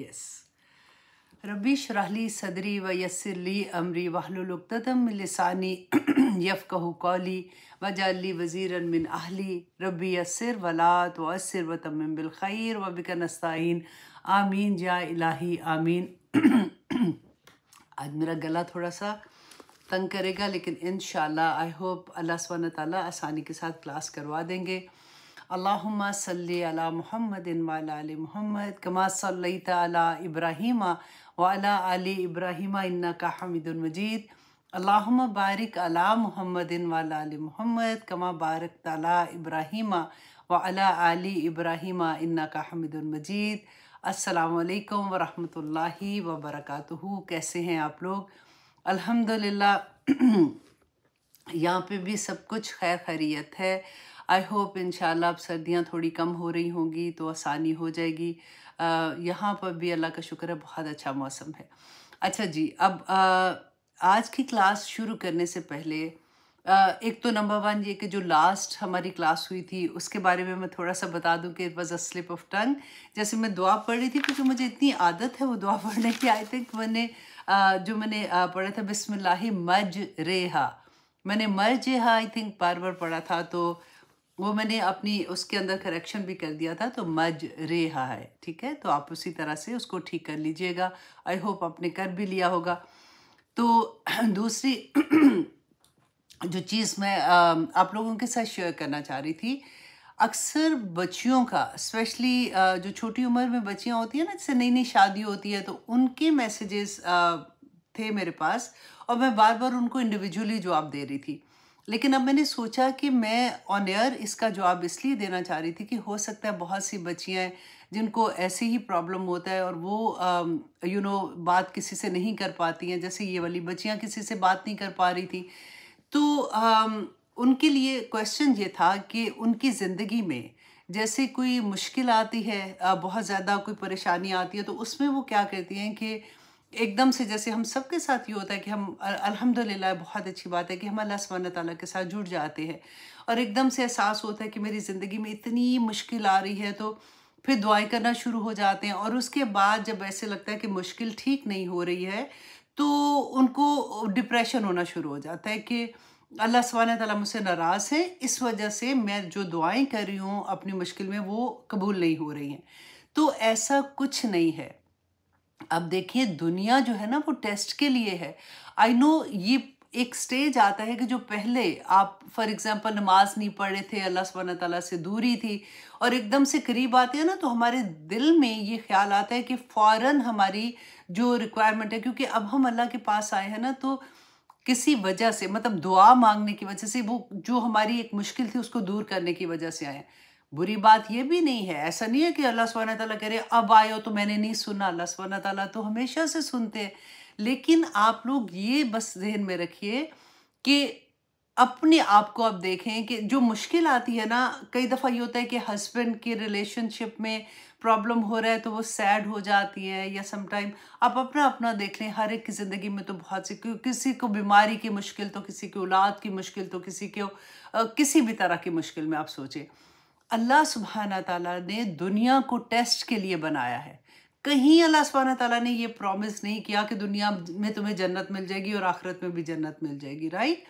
yes रबी शराहली सदरी व यसरली अमरी वहलुलतम लसानी यफ़ कौली जाली वज़ीर मिन अहली रबी यसर वलात असर व तमम बिलखैर व बिक आमीन जा इलाही आमीन आज मेरा गला थोड़ा सा तंग करेगा लेकिन इन आई होप अल्लाह सब तसानी के साथ क्लास करवा देंगे अल्लाहुम्मा सल्ली अला मोहम्मद वाल मोहम्मद कमा सल अला इब्राहिम वाला अली इब्राहिम इन्ना का हमिद मजीद बारिक अला मोहम्मद वाल महमद कमा बारक तला इब्राहिम वाल अली इब्राहिम इन्ना का हमिद मजीद असलकम वरहमल वबरकू कैसे हैं आप लोग अल्हम्दुलिल्लाह यहाँ पर भी सब कुछ खैर खैरियत है आई होप इन अब सर्दियाँ थोड़ी कम हो रही होंगी तो आसानी हो जाएगी यहाँ पर भी अल्लाह का शुक्र है बहुत अच्छा मौसम है अच्छा जी अब आ, आज की क्लास शुरू करने से पहले आ, एक तो नंबर वन ये कि जो लास्ट हमारी क्लास हुई थी उसके बारे में मैं थोड़ा सा बता दूं कि it was a slip of tongue जैसे मैं दुआ पढ़ रही थी क्योंकि मुझे इतनी आदत है वो दुआ पढ़ने की आई थिंक मैंने जो मैंने पढ़ा था बिसमिल्लाह मज रेहा मैंने मर जेहा आई थिंक बार बार पढ़ा था तो वो मैंने अपनी उसके अंदर करेक्शन भी कर दिया था तो मज रेहा है ठीक है तो आप उसी तरह से उसको ठीक कर लीजिएगा आई होप आपने कर भी लिया होगा तो दूसरी जो चीज़ मैं आप लोगों के साथ शेयर करना चाह रही थी अक्सर बच्चियों का स्पेशली जो छोटी उम्र में बच्चियाँ होती हैं ना जैसे नई नई शादी होती है तो उनके मैसेजेस थे मेरे पास और मैं बार बार उनको इंडिविजुअली जवाब दे रही थी लेकिन अब मैंने सोचा कि मैं ऑन एयर इसका जवाब इसलिए देना चाह रही थी कि हो सकता है बहुत सी बच्चियाँ जिनको ऐसे ही प्रॉब्लम होता है और वो यू नो बात किसी से नहीं कर पाती हैं जैसे ये वाली बच्चियाँ किसी से बात नहीं कर पा रही थी तो आ, उनके लिए क्वेश्चन ये था कि उनकी ज़िंदगी में जैसे कोई मुश्किल आती है बहुत ज़्यादा कोई परेशानी आती है तो उसमें वो क्या करती हैं कि एकदम से जैसे हम सबके साथ ये होता है कि हम अल्हम्दुलिल्लाह बहुत अच्छी बात है कि हम अल्लाह सुबहान ताली के साथ जुड़ जाते हैं और एकदम से एहसास होता है कि मेरी ज़िंदगी में इतनी मुश्किल आ रही है तो फिर दुआएं करना शुरू हो जाते हैं और उसके बाद जब ऐसे लगता है कि मुश्किल ठीक नहीं हो रही है तो उनको डिप्रेशन होना शुरू हो जाता है कि अल्लाह सुबहाना ताला मुझसे नाराज़ है इस वजह से मैं जो दुआएँ कर रही हूँ अपनी मुश्किल में वो कबूल नहीं हो रही हैं तो ऐसा कुछ नहीं है अब देखिए दुनिया जो है ना वो टेस्ट के लिए है आई नो ये एक स्टेज आता है कि जो पहले आप फॉर एग्जांपल नमाज नहीं पढ़े थे अल्लाह सब तला से दूरी थी और एकदम से करीब आते हैं ना तो हमारे दिल में ये ख्याल आता है कि फ़ौर हमारी जो रिक्वायरमेंट है क्योंकि अब हम अल्लाह के पास आए हैं ना तो किसी वजह से मतलब दुआ मांगने की वजह से वो जो हमारी एक मुश्किल थी उसको दूर करने की वजह से आए हैं बुरी बात यह भी नहीं है ऐसा नहीं है कि अल्लाह सुबहाना तला कह रहे अब आयो तो मैंने नहीं सुना अल्लाह सुबहाना तला तो हमेशा से सुनते हैं लेकिन आप लोग ये बस जहन में रखिए कि अपने आप को आप देखें कि जो मुश्किल आती है ना कई दफ़ा ये होता है कि हस्बैंड के रिलेशनशिप में प्रॉब्लम हो रहा है तो वो सैड हो जाती है या समटाइम आप अपना अपना देख लें हर एक की ज़िंदगी में तो बहुत सी किसी को बीमारी की मुश्किल तो किसी की औलाद की मुश्किल तो किसी को किसी भी तरह की मुश्किल में आप सोचें अल्लाह सुबहाना ताला ने दुनिया को टेस्ट के लिए बनाया है कहीं अल्लाह सुबहाना ताला ने ये प्रॉमिस नहीं किया कि दुनिया में तुम्हें जन्नत मिल जाएगी और आखिरत में भी जन्नत मिल जाएगी राइट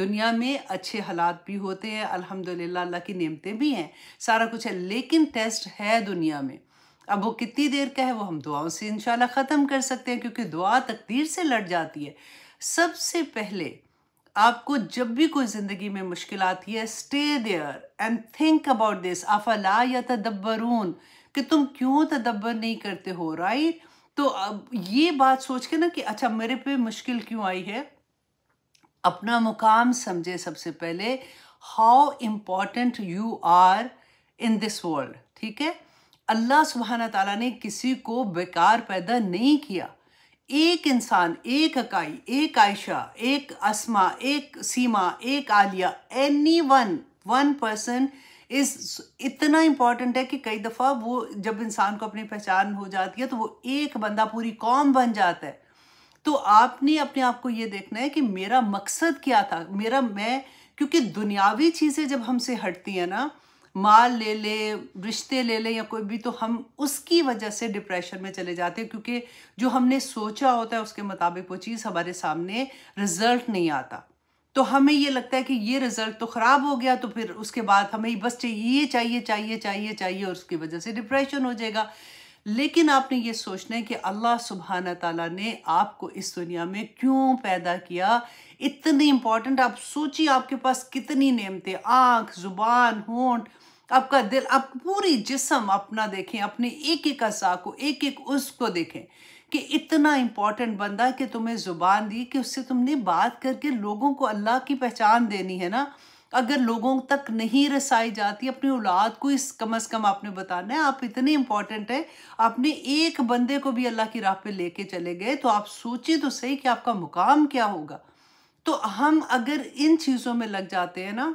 दुनिया में अच्छे हालात भी होते हैं अल्हम्दुलिल्लाह अल्लाह की नेमतें भी हैं सारा कुछ है लेकिन टेस्ट है दुनिया में अब वो कितनी देर का है वो हम दुआओं से इंशाल्लाह ख़त्म कर सकते हैं क्योंकि दुआ तकदीर से लड़ जाती है सबसे पहले आपको जब भी कोई ज़िंदगी में मुश्किल आती है stay there and think about this अफला या तदब्बरून कि तुम क्यों तदब्बर नहीं करते हो राइट तो अब ये बात सोच के ना कि अच्छा मेरे पे मुश्किल क्यों आई है अपना मुकाम समझे सबसे पहले how important you are in this world ठीक है अल्लाह सुबहाना तला ने किसी को बेकार पैदा नहीं किया एक इंसान एक अकाई एक आयशा एक असमा एक सीमा एक Alia any one one person is इतना इम्पॉर्टेंट है कि कई दफ़ा वो जब इंसान को अपनी पहचान हो जाती है तो वो एक बंदा पूरी कौम बन जाता है तो आपने अपने आप को ये देखना है कि मेरा मकसद क्या था मेरा मैं क्योंकि दुनियावी चीज़ें जब हमसे हटती हैं ना माल ले ले रिश्ते ले ले या कोई भी तो हम उसकी वजह से डिप्रेशन में चले जाते हैं क्योंकि जो हमने सोचा होता है उसके मुताबिक वो चीज़ हमारे सामने रिजल्ट नहीं आता तो हमें ये लगता है कि ये रिजल्ट तो ख़राब हो गया तो फिर उसके बाद हमें बस चाहिए चाहिए चाहिए चाहिए चाहिए और उसकी वजह से डिप्रेशन हो जाएगा लेकिन आपने ये सोचना है कि अल्लाह सुबहाना ताला ने आपको इस दुनिया में क्यों पैदा किया इतनी इम्पॉर्टेंट आप सोचिए आपके पास कितनी नियमतें आँख ज़ुबान होंठ आपका दिल आप पूरी जिसम अपना देखें अपने एक एक असा को एक एक उसको देखें कि इतना इम्पॉर्टेंट बंदा कि तुम्हें ज़ुबान दी कि उससे तुमने बात करके लोगों को अल्लाह की पहचान देनी है ना अगर लोगों तक नहीं रसाई जाती अपनी औलाद को इस कम अज़ कम आपने बताना है आप इतने इंपॉर्टेंट है आपने एक बंदे को भी अल्लाह की राह पे लेके चले गए तो आप सोचिए तो सही कि आपका मुकाम क्या होगा तो हम अगर इन चीज़ों में लग जाते हैं ना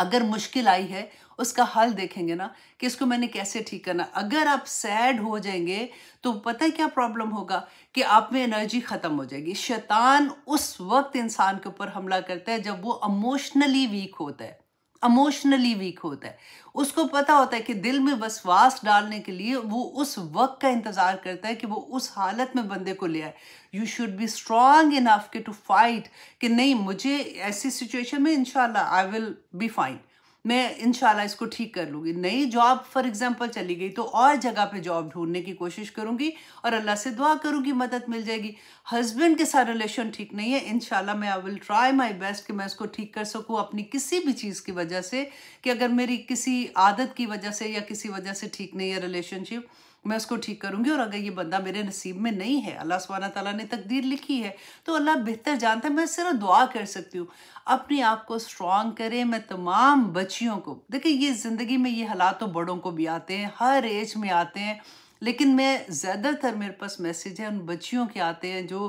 अगर मुश्किल आई है उसका हल देखेंगे ना कि इसको मैंने कैसे ठीक करना अगर आप सैड हो जाएंगे तो पता है क्या प्रॉब्लम होगा कि आप में एनर्जी ख़त्म हो जाएगी शैतान उस वक्त इंसान के ऊपर हमला करता है जब वो इमोशनली वीक होता है इमोशनली वीक होता है उसको पता होता है कि दिल में वसवास डालने के लिए वो उस वक्त का इंतज़ार करता है कि वो उस हालत में बंदे को ले आए you should be strong enough के टू फाइट कि नहीं मुझे ऐसी सिचुएशन में इनशाला आई विल बी फाइन मैं इन इसको ठीक कर लूँगी नई जॉब फॉर एग्जाम्पल चली गई तो और जगह पे जॉब ढूंढने की कोशिश करूँगी और अल्लाह से दुआ करूँगी मदद मिल जाएगी हस्बैंड के साथ रिलेशन ठीक नहीं है इन मैं I will try my best कि मैं इसको ठीक कर सकूँ अपनी किसी भी चीज़ की वजह से कि अगर मेरी किसी आदत की वजह से या किसी वजह से ठीक नहीं है रिलेशनशिप मैं उसको ठीक करूंगी और अगर ये बंदा मेरे नसीब में नहीं है अल्लाह सुबहाना तला ने तकदीर लिखी है तो अल्लाह बेहतर जानता है मैं सिर्फ दुआ कर सकती हूँ अपने आप को स्ट्रांग करें मैं तमाम बच्चियों को देखिए ये ज़िंदगी में ये हालात तो बड़ों को भी आते हैं हर एज में आते हैं लेकिन मैं ज़्यादातर मेरे पास मैसेज है उन बच्चियों के आते हैं जो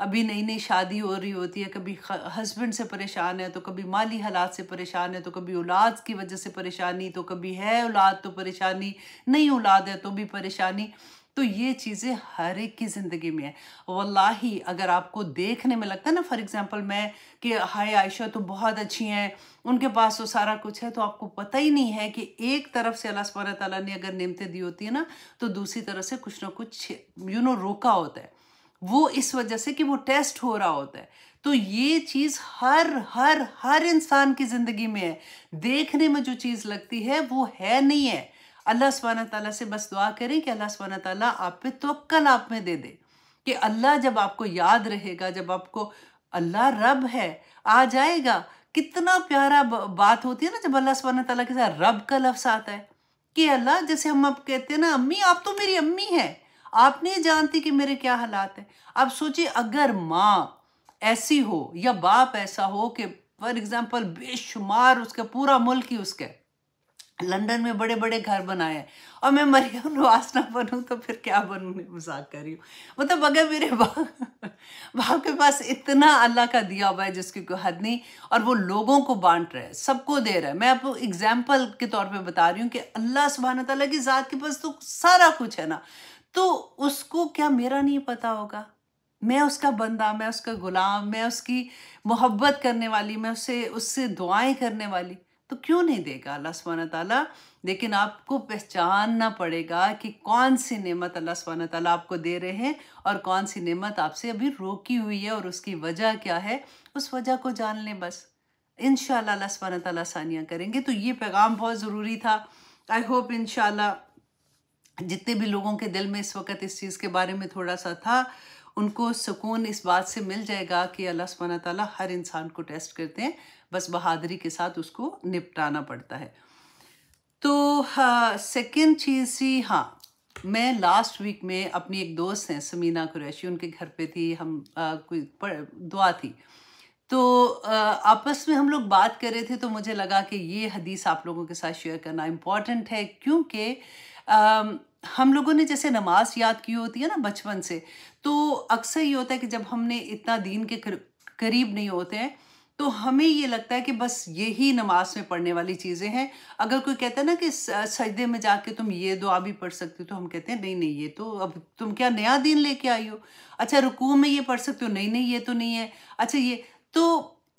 अभी नई नई शादी हो रही होती है कभी हस्बैंड से परेशान है तो कभी माली हालात से परेशान है तो कभी औलाद की वजह से परेशानी तो कभी है औलाद तो परेशानी नहीं औलाद है तो भी परेशानी तो ये चीज़ें हर एक की ज़िंदगी में है वल्लाही अगर आपको देखने में लगता है ना फॉर एग्जांपल मैं कि हाय आयशा तो बहुत अच्छी हैं उनके पास तो सारा कुछ है तो आपको पता ही नहीं है कि एक तरफ से अल्लाह सुबह ताली ने अगर नियमतें दी होती है ना तो दूसरी तरफ से कुछ ना कुछ यू नो रोका होता है वो इस वजह से कि वो टेस्ट हो रहा होता है तो ये चीज़ हर हर हर इंसान की ज़िंदगी में है देखने में जो चीज़ लगती है वो है नहीं है अल्लाह स्वान ताली से बस दुआ करें कि अल्लाह स्वान ताली आप पे कल आप में दे दे कि अल्लाह जब आपको याद रहेगा जब आपको अल्लाह रब है आ जाएगा कितना प्यारा बात होती है ना जब अल्लाह स्वान ताली के साथ रब का लफ्स आता है कि अल्लाह जैसे हम आप कहते हैं ना अम्मी आप तो मेरी अम्मी है आप नहीं जानती कि मेरे क्या हालात हैं आप सोचिए अगर माँ ऐसी हो या बाप ऐसा हो कि फॉर एग्ज़ाम्पल बेशुमार उसका पूरा मुल्क ही उसका है लंदन में बड़े बड़े घर बनाए हैं और मैं मरियम नवाज ना बनूँ तो फिर क्या बनूँ मजाक कर रही हूँ मतलब अगर मेरे बाप बाप के पास इतना अल्लाह का दिया हुआ है जिसकी कोई हद नहीं और वो लोगों को बांट रहा है सबको दे रहा है मैं आपको एग्जाम्पल के तौर पे बता रही हूँ कि अल्लाह सुबहान तला की ज़ात के पास तो सारा कुछ है ना तो उसको क्या मेरा नहीं पता होगा मैं उसका बंदा मैं उसका गुलाम मैं उसकी मोहब्बत करने वाली मैं उससे उससे दुआएं करने वाली तो क्यों नहीं देगा अल्लाह सुबहान ताला लेकिन आपको पहचानना पड़ेगा कि कौन सी नेमत अल्लाह सुबहान ताला आपको दे रहे हैं और कौन सी नेमत आपसे अभी रोकी हुई है और उसकी वजह क्या है उस वजह को जान लें बस इन अल्लाह सुबहान ताला सानिया करेंगे तो ये पैगाम बहुत ज़रूरी था आई होप इन जितने भी लोगों के दिल में इस वक्त इस चीज़ के बारे में थोड़ा सा था उनको सुकून इस बात से मिल जाएगा कि अल्लाह सुबहाना ताला हर इंसान को टेस्ट करते हैं बस बहादुरी के साथ उसको निपटाना पड़ता है तो सेकेंड चीज़ सी हाँ मैं लास्ट वीक में अपनी एक दोस्त हैं समीना कुरैशी उनके घर पे थी हम आ, कोई दुआ थी तो आ, आपस में हम लोग बात कर रहे थे तो मुझे लगा कि ये हदीस आप लोगों के साथ शेयर करना इम्पॉर्टेंट है क्योंकि हम लोगों ने जैसे नमाज याद की होती है ना बचपन से तो अक्सर ये होता है कि जब हमने इतना दीन के करीब नहीं होते हैं तो हमें ये लगता है कि बस यही नमाज में पढ़ने वाली चीज़ें हैं अगर कोई कहता है ना कि सजदे में जाके तुम ये दुआ भी पढ़ सकते हो तो हम कहते हैं नहीं नहीं ये तो अब तुम क्या नया दिन लेके आई हो अच्छा रुकू में ये पढ़ सकते हो नहीं नहीं ये तो नहीं है अच्छा ये तो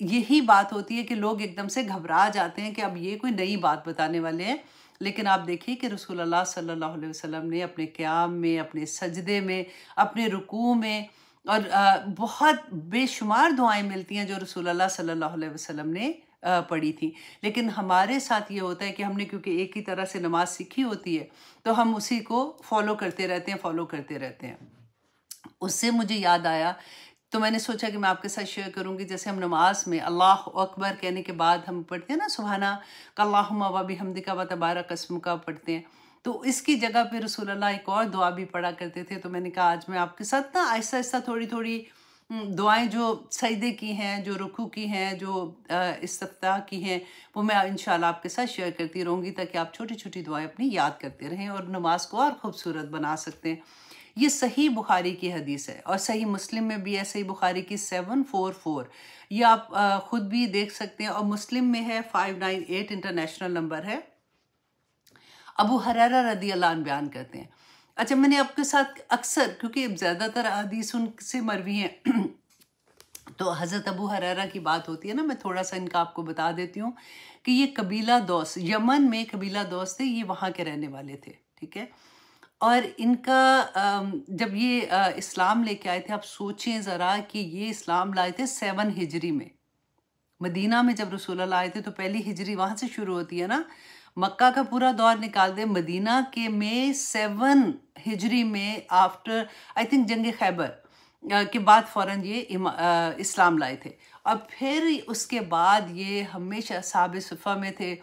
यही बात होती है कि लोग एकदम से घबरा जाते हैं कि अब ये कोई नई बात बताने वाले हैं लेकिन आप देखिए कि रसूल अल्लाह सल्लल्लाहु अलैहि वसल्लम ने अपने क्याम में अपने सजदे में अपने रुकू में और बहुत बेशुमार दुआएं मिलती हैं जो रसूल सल्लल्लाहु अलैहि वसल्लम ने पढ़ी थी लेकिन हमारे साथ ये होता है कि हमने क्योंकि एक ही तरह से नमाज सीखी होती है तो हम उसी को फॉलो करते रहते हैं फॉलो करते रहते हैं उससे मुझे याद आया तो मैंने सोचा कि मैं आपके साथ शेयर करूंगी जैसे हम नमाज में अल्लाह अकबर कहने के बाद हम पढ़ते हैं ना सुबहाना कल्लाहुमा वबी हमदिका व तबारा कस्म का पढ़ते हैं तो इसकी जगह पे रसूलल्लाह एक और दुआ भी पढ़ा करते थे तो मैंने कहा आज मैं आपके साथ ना ऐसा ऐसा थोड़ी थोड़ी हम्म, दुआएं जो सईदे की हैं जो रुखू की हैं जो इस सप्ताह की हैं वो मैं इन आपके साथ शेयर करती रहूँगी ताकि आप छोटी छोटी दुआएं अपनी याद करते रहें और नमाज को और खूबसूरत बना सकते हैं ये सही बुखारी की हदीस है और सही मुस्लिम में भी है सही बुखारी की सेवन फोर फोर ये आप ख़ुद भी देख सकते हैं और मुस्लिम में है five nine eight international number है अबू हरारा रदी अल्लाह बयान करते हैं अच्छा मैंने आपके साथ अक्सर क्योंकि ज़्यादातर अदीस उनसे मरवी हैं तो हज़रत अबू हरारा की बात होती है ना मैं थोड़ा सा इनका आपको बता देती हूँ कि ये कबीला दोस्त यमन में कबीला दोस्त थे ये वहाँ के रहने वाले थे ठीक है और इनका जब ये इस्लाम लेके आए थे आप सोचें ज़रा कि ये इस्लाम लाए थे सेवन हिजरी में मदीना में जब रसूल आए थे तो पहली हिजरी वहाँ से शुरू होती है ना मक्का का पूरा दौर निकाल दें मदीना के में सेवन हिजरी में आफ्टर आई थिंक जंग खैबर के बाद फ़ौर ये इस्लाम लाए थे और फिर उसके बाद ये हमेशा साब सफ़ा में थे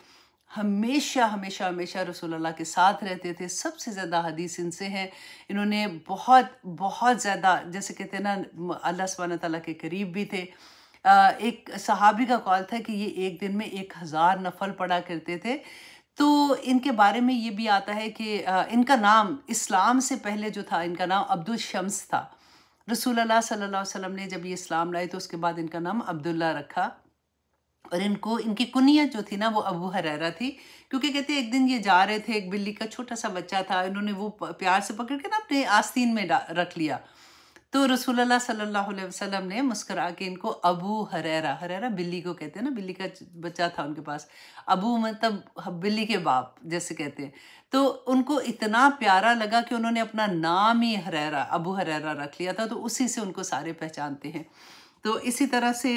हमेशा हमेशा हमेशा रसोल्ला के साथ रहते थे सबसे ज़्यादा हदीस इनसे हैं इन्होंने बहुत बहुत ज़्यादा जैसे कहते हैं ना अल्लाह सब तला के करीब भी थे एक सहाबी का कॉल था कि ये एक दिन में एक हज़ार नफल पढ़ा करते थे तो इनके बारे में ये भी आता है कि इनका नाम इस्लाम से पहले जो था इनका नाम अब्दुल शम्स था रसूल अल्लाह सल्लल्लाहु अलैहि वसल्लम ने जब ये इस्लाम लाए तो उसके बाद इनका नाम अब्दुल्ला रखा और इनको इनकी कुनियत जो थी ना वो अबू हरेरा थी क्योंकि कहते एक दिन ये जा रहे थे एक बिल्ली का छोटा सा बच्चा था इन्होंने वो प्यार से पकड़ के ना अपने आस्तीन में रख लिया तो रसूल सल्लल्लाहु अलैहि वसल्लम ने मुस्करा के इनको अबू हरेरा हरेरा बिल्ली को कहते हैं ना बिल्ली का बच्चा था उनके पास अबू मतलब बिल्ली के बाप जैसे कहते हैं तो उनको इतना प्यारा लगा कि उन्होंने अपना नाम ही हरेरा अबू हरेरा रख लिया था तो उसी से उनको सारे पहचानते हैं तो इसी तरह से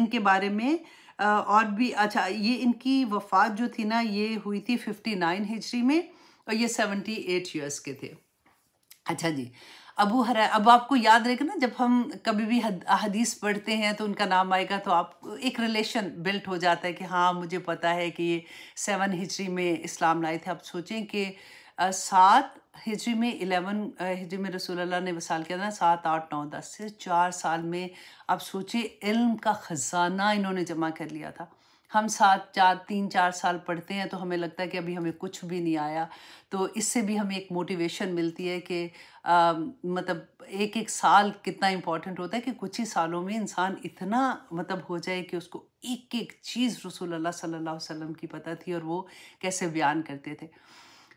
इनके बारे में और भी अच्छा ये इनकी वफात जो थी ना ये हुई थी फिफ्टी नाइन में और ये सेवेंटी एट के थे अच्छा जी अबू हरा अब आपको याद रहेगा ना जब हम कभी भी हद, हदीस पढ़ते हैं तो उनका नाम आएगा तो आप एक रिलेशन बिल्ट हो जाता है कि हाँ मुझे पता है कि ये सेवन हिजरी में इस्लाम लाए थे आप सोचें कि सात हिजरी में इलेवन हिजरी में अल्लाह ने वसाल किया था सात आठ नौ दस से चार साल में आप सोचिए इल्म का ख़जाना इन्होंने जमा कर लिया था हम सात चार तीन चार साल पढ़ते हैं तो हमें लगता है कि अभी हमें कुछ भी नहीं आया तो इससे भी हमें एक मोटिवेशन मिलती है कि आ, मतलब एक एक साल कितना इम्पॉर्टेंट होता है कि कुछ ही सालों में इंसान इतना मतलब हो जाए कि उसको एक एक चीज़ रसूल अल्लाह सल्लल्लाहु अलैहि वसल्लम की पता थी और वो कैसे बयान करते थे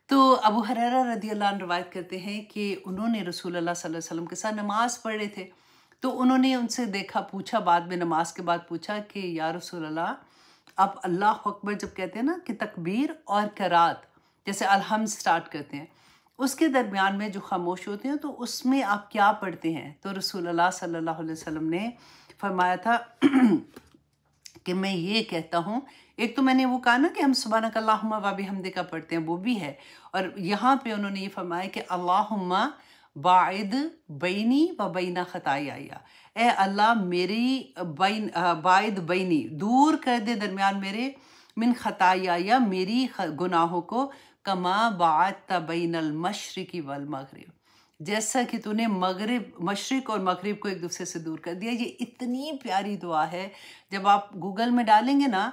तो अबू हरारा रदी अल्लाह रवायत करते हैं कि उन्होंने रसूल अल्लाह सल्लल्लाहु अलैहि वसल्लम के साथ नमाज़ पढ़ रहे थे तो उन्होंने उनसे देखा पूछा बाद में नमाज के बाद पूछा कि या रसूल अल्लाह आप अल्लाह अकबर जब कहते हैं ना कि तकबीर और करात जैसे अलहम स्टार्ट करते हैं उसके दरमियान में जो खामोश होते हैं तो उसमें आप क्या पढ़ते हैं तो रसूल सल्लल्लाहु अलैहि वसल्लम ने फरमाया था कि मैं ये कहता हूँ एक तो मैंने वो कहा ना कि हम सुबह अल्लाहुम्मा वाबी हमदे का पढ़ते हैं वो भी है और यहाँ पे उन्होंने ये फरमाया कि अल्लाह बाद बैनी व बैना आया ए अल्लाह मेरी बैन बायद बैनी दूर कर दे दरमियान मेरे मिन खताया या मेरी गुनाहों को कमा बात तबीन मशरक़ी वल मगरब जैसा कि तूने मगरब मशरक़ और मगरब को एक दूसरे से दूर कर दिया ये इतनी प्यारी दुआ है जब आप गूगल में डालेंगे ना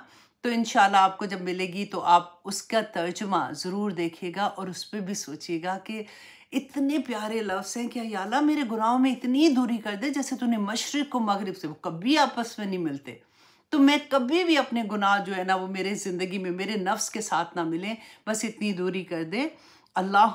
तो इन आपको जब मिलेगी तो आप उसका तर्जमा ज़रूर देखिएगा और उस पर भी सोचिएगा कि इतने प्यारे लफ्स हैं कि अला मेरे गुनाहों में इतनी दूरी कर दे जैसे तूने मशरक को मगरब से वो कभी आपस में नहीं मिलते तो मैं कभी भी अपने गुनाह जो है ना वो मेरे ज़िंदगी में मेरे नफ्स के साथ ना मिले बस इतनी दूरी कर दे अल्लाह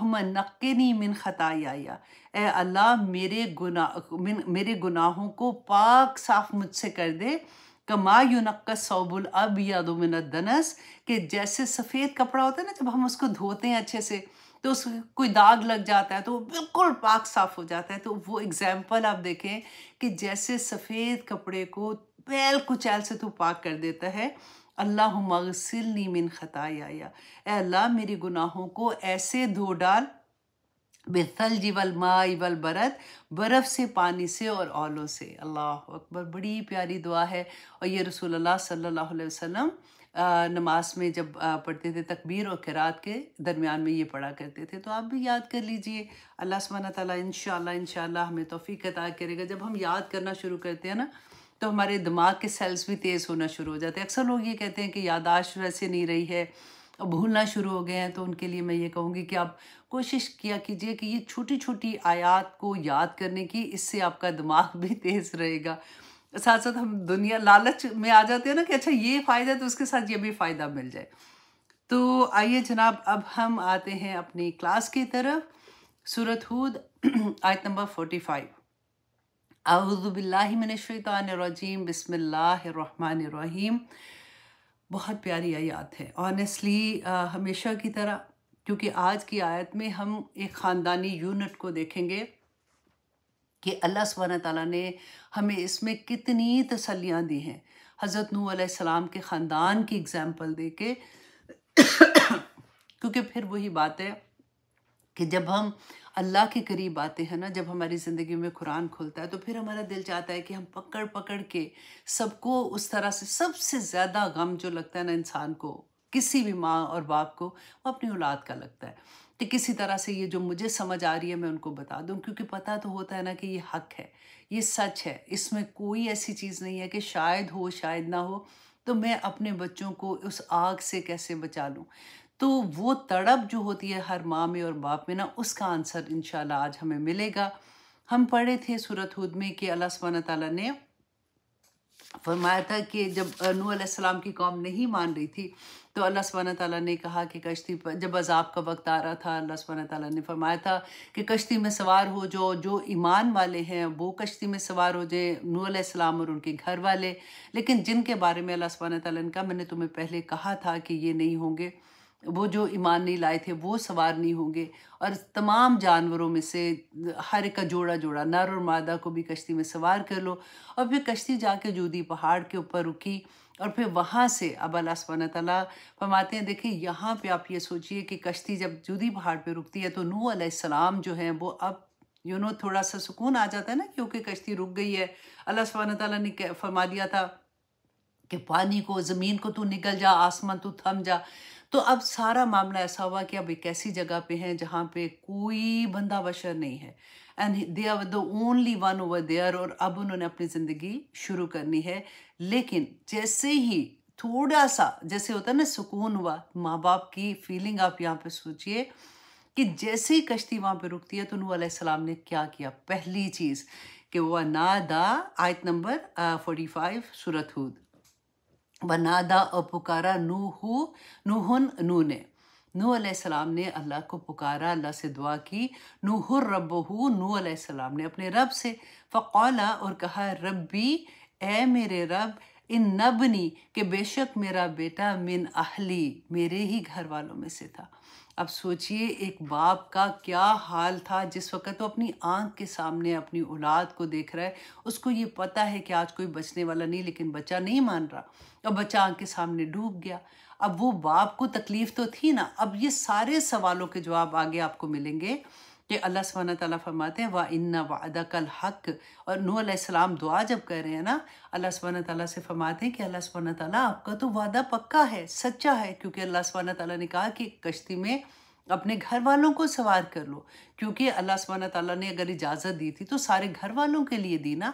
नी मिन ख़ताया ए अल्लाह मेरे गुना मिन मेरे गुनाहों को पाक साफ मुझसे कर दे कमा युनक्का सौबुल अब यादो मिनत दनस के जैसे सफ़ेद कपड़ा होता है ना जब हम उसको धोते हैं अच्छे से तो उस कोई दाग लग जाता है तो वो बिल्कुल पाक साफ हो जाता है तो वो एग्जाम्पल आप देखें कि जैसे सफ़ेद कपड़े को बैल कुचैल से तो पाक कर देता है अल्लाह मगसिलनी मिन खताया अल्लाह मेरे गुनाहों को ऐसे धो डाल बेतल जीवल मा माई बरत बर्फ़ से पानी से और ओलों से अल्लाह अकबर बड़ी प्यारी दुआ है और ये रसूल अल्लाह सल्लल्लाहु अलैहि वसल्लम नमाज में जब पढ़ते थे तकबीर और किरात के दरमियान में ये पढ़ा करते थे तो आप भी याद कर लीजिए अल्लाह सुबहाना ताली इन शाला हमें तोफ़ी अता करेगा जब हम याद करना शुरू करते हैं ना तो हमारे दिमाग के सेल्स भी तेज़ होना शुरू हो जाते हैं अक्सर लोग ये कहते हैं कि यादाश्त वैसे नहीं रही है और भूलना शुरू हो गए हैं तो उनके लिए मैं ये कहूँगी कि आप कोशिश किया कीजिए कि ये छोटी छोटी आयात को याद करने की इससे आपका दिमाग भी तेज़ रहेगा साथ साथ हम दुनिया लालच में आ जाते हैं ना कि अच्छा ये फ़ायदा तो उसके साथ ये भी फ़ायदा मिल जाए तो आइए जनाब अब हम आते हैं अपनी क्लास की तरफ सूरत हूद आयत नंबर फोर्टी फाइव आउज़बिल्लिमिनशैतरजीम बसमीम बहुत प्यारी आयात है ऑनेस्टली हमेशा की तरह क्योंकि आज की आयत में हम एक ख़ानदानी यूनिट को देखेंगे कि अल्लाह सुबहाना ताली ने हमें इसमें कितनी तसलियाँ दी हैं हज़रत नूह सलाम के ख़ानदान की एग्ज़ाम्पल दे के क्योंकि फिर वही बात है कि जब हम अल्लाह के करीब आते हैं ना जब हमारी ज़िंदगी में कुरान खुलता है तो फिर हमारा दिल चाहता है कि हम पकड़ पकड़ के सबको उस तरह से सबसे ज़्यादा गम जो लगता है ना इंसान को किसी भी माँ और बाप को वो अपनी औलाद का लगता है तो किसी तरह से ये जो मुझे समझ आ रही है मैं उनको बता दूं क्योंकि पता तो होता है ना कि ये हक है ये सच है इसमें कोई ऐसी चीज़ नहीं है कि शायद हो शायद ना हो तो मैं अपने बच्चों को उस आग से कैसे बचा लूँ तो वो तड़प जो होती है हर माँ में और बाप में ना उसका आंसर इन आज हमें मिलेगा हम पढ़े थे सूरत हद में कि अल्लाह सुबहाना ताली ने फरमाया था कि जब नू सलाम की कौम नहीं मान रही थी तो अल्लाह सुबहाना ताली ने कहा कि कश्ती पर जब अजाब का वक्त आ रहा था अल्लाह सुबहाना ताली ने फरमाया था कि कश्ती में सवार हो जो जो ईमान वाले हैं वो कश्ती में सवार हो जाए नू सलाम और उनके घर वाले लेकिन जिनके बारे में अल्लाह सुबहाना ताली ने कहा मैंने तुम्हें पहले कहा था कि ये नहीं होंगे वो जो ईमान नहीं लाए थे वो सवार नहीं होंगे और तमाम जानवरों में से हर एक का जोड़ा जोड़ा नर और मादा को भी कश्ती में सवार कर लो और फिर कश्ती जाके जूदी पहाड़ के ऊपर रुकी और फिर वहाँ से अब अल्लाह सुबहाना तला फरमाते हैं देखिए यहाँ पे आप ये सोचिए कि कश्ती जब जूदी पहाड़ पे रुकती है तो नूह अलैहिस्सलाम जो हैं वो अब यू नो थोड़ा सा सुकून आ जाता है ना क्योंकि कश्ती रुक गई है अल्लाह सुबहाना तला ने फरमा दिया था कि पानी को ज़मीन को तू निकल जा आसमान तू थम जा तो अब सारा मामला ऐसा हुआ कि अब एक ऐसी जगह पे हैं जहाँ पे कोई बंदा बशर नहीं है and they are the only one over there और अब उन्होंने अपनी ज़िंदगी शुरू करनी है लेकिन जैसे ही थोड़ा सा जैसे होता है ना सुकून हुआ माँ बाप की फीलिंग आप यहाँ पे सोचिए कि जैसे ही कश्ती वहाँ पे रुकती है तो नू सलाम ने क्या किया पहली चीज़ कि वह ना दा आयत नंबर फोर्टी फाइव सूरत हूद वनादा और पुकारा नू नूहन नू ने नू सलाम ने अल्लाह को पुकारा अल्लाह से दुआ की रब हु नू सलाम ने अपने रब से फ़कौला और कहा रबी ए मेरे रब इन नबनी कि बेशक मेरा बेटा मिन अहली मेरे ही घर वालों में से था अब सोचिए एक बाप का क्या हाल था जिस वक्त वो तो अपनी आंख के सामने अपनी औलाद को देख रहा है उसको ये पता है कि आज कोई बचने वाला नहीं लेकिन बच्चा नहीं मान रहा और बच्चा आंख के सामने डूब गया अब वो बाप को तकलीफ़ तो थी ना अब ये सारे सवालों के जवाब आगे आपको मिलेंगे कि अल्लाह सुबहाना ताली फरमाते हैं वा इन्ना वादा कल हक और नू आसमाम दुआ जब कर रहे हैं ना अल्लाह सुबहाना ताली से फरमाते हैं कि अल्लाह सुबहाना ताली आपका तो वादा पक्का है सच्चा है क्योंकि अल्लाह सुबहाना ताली ने कहा कि कश्ती में अपने घर वालों को सवार कर लो क्योंकि अल्लाह सुबहाना ताली ने अगर इजाज़त दी थी तो सारे घर वालों के लिए दी ना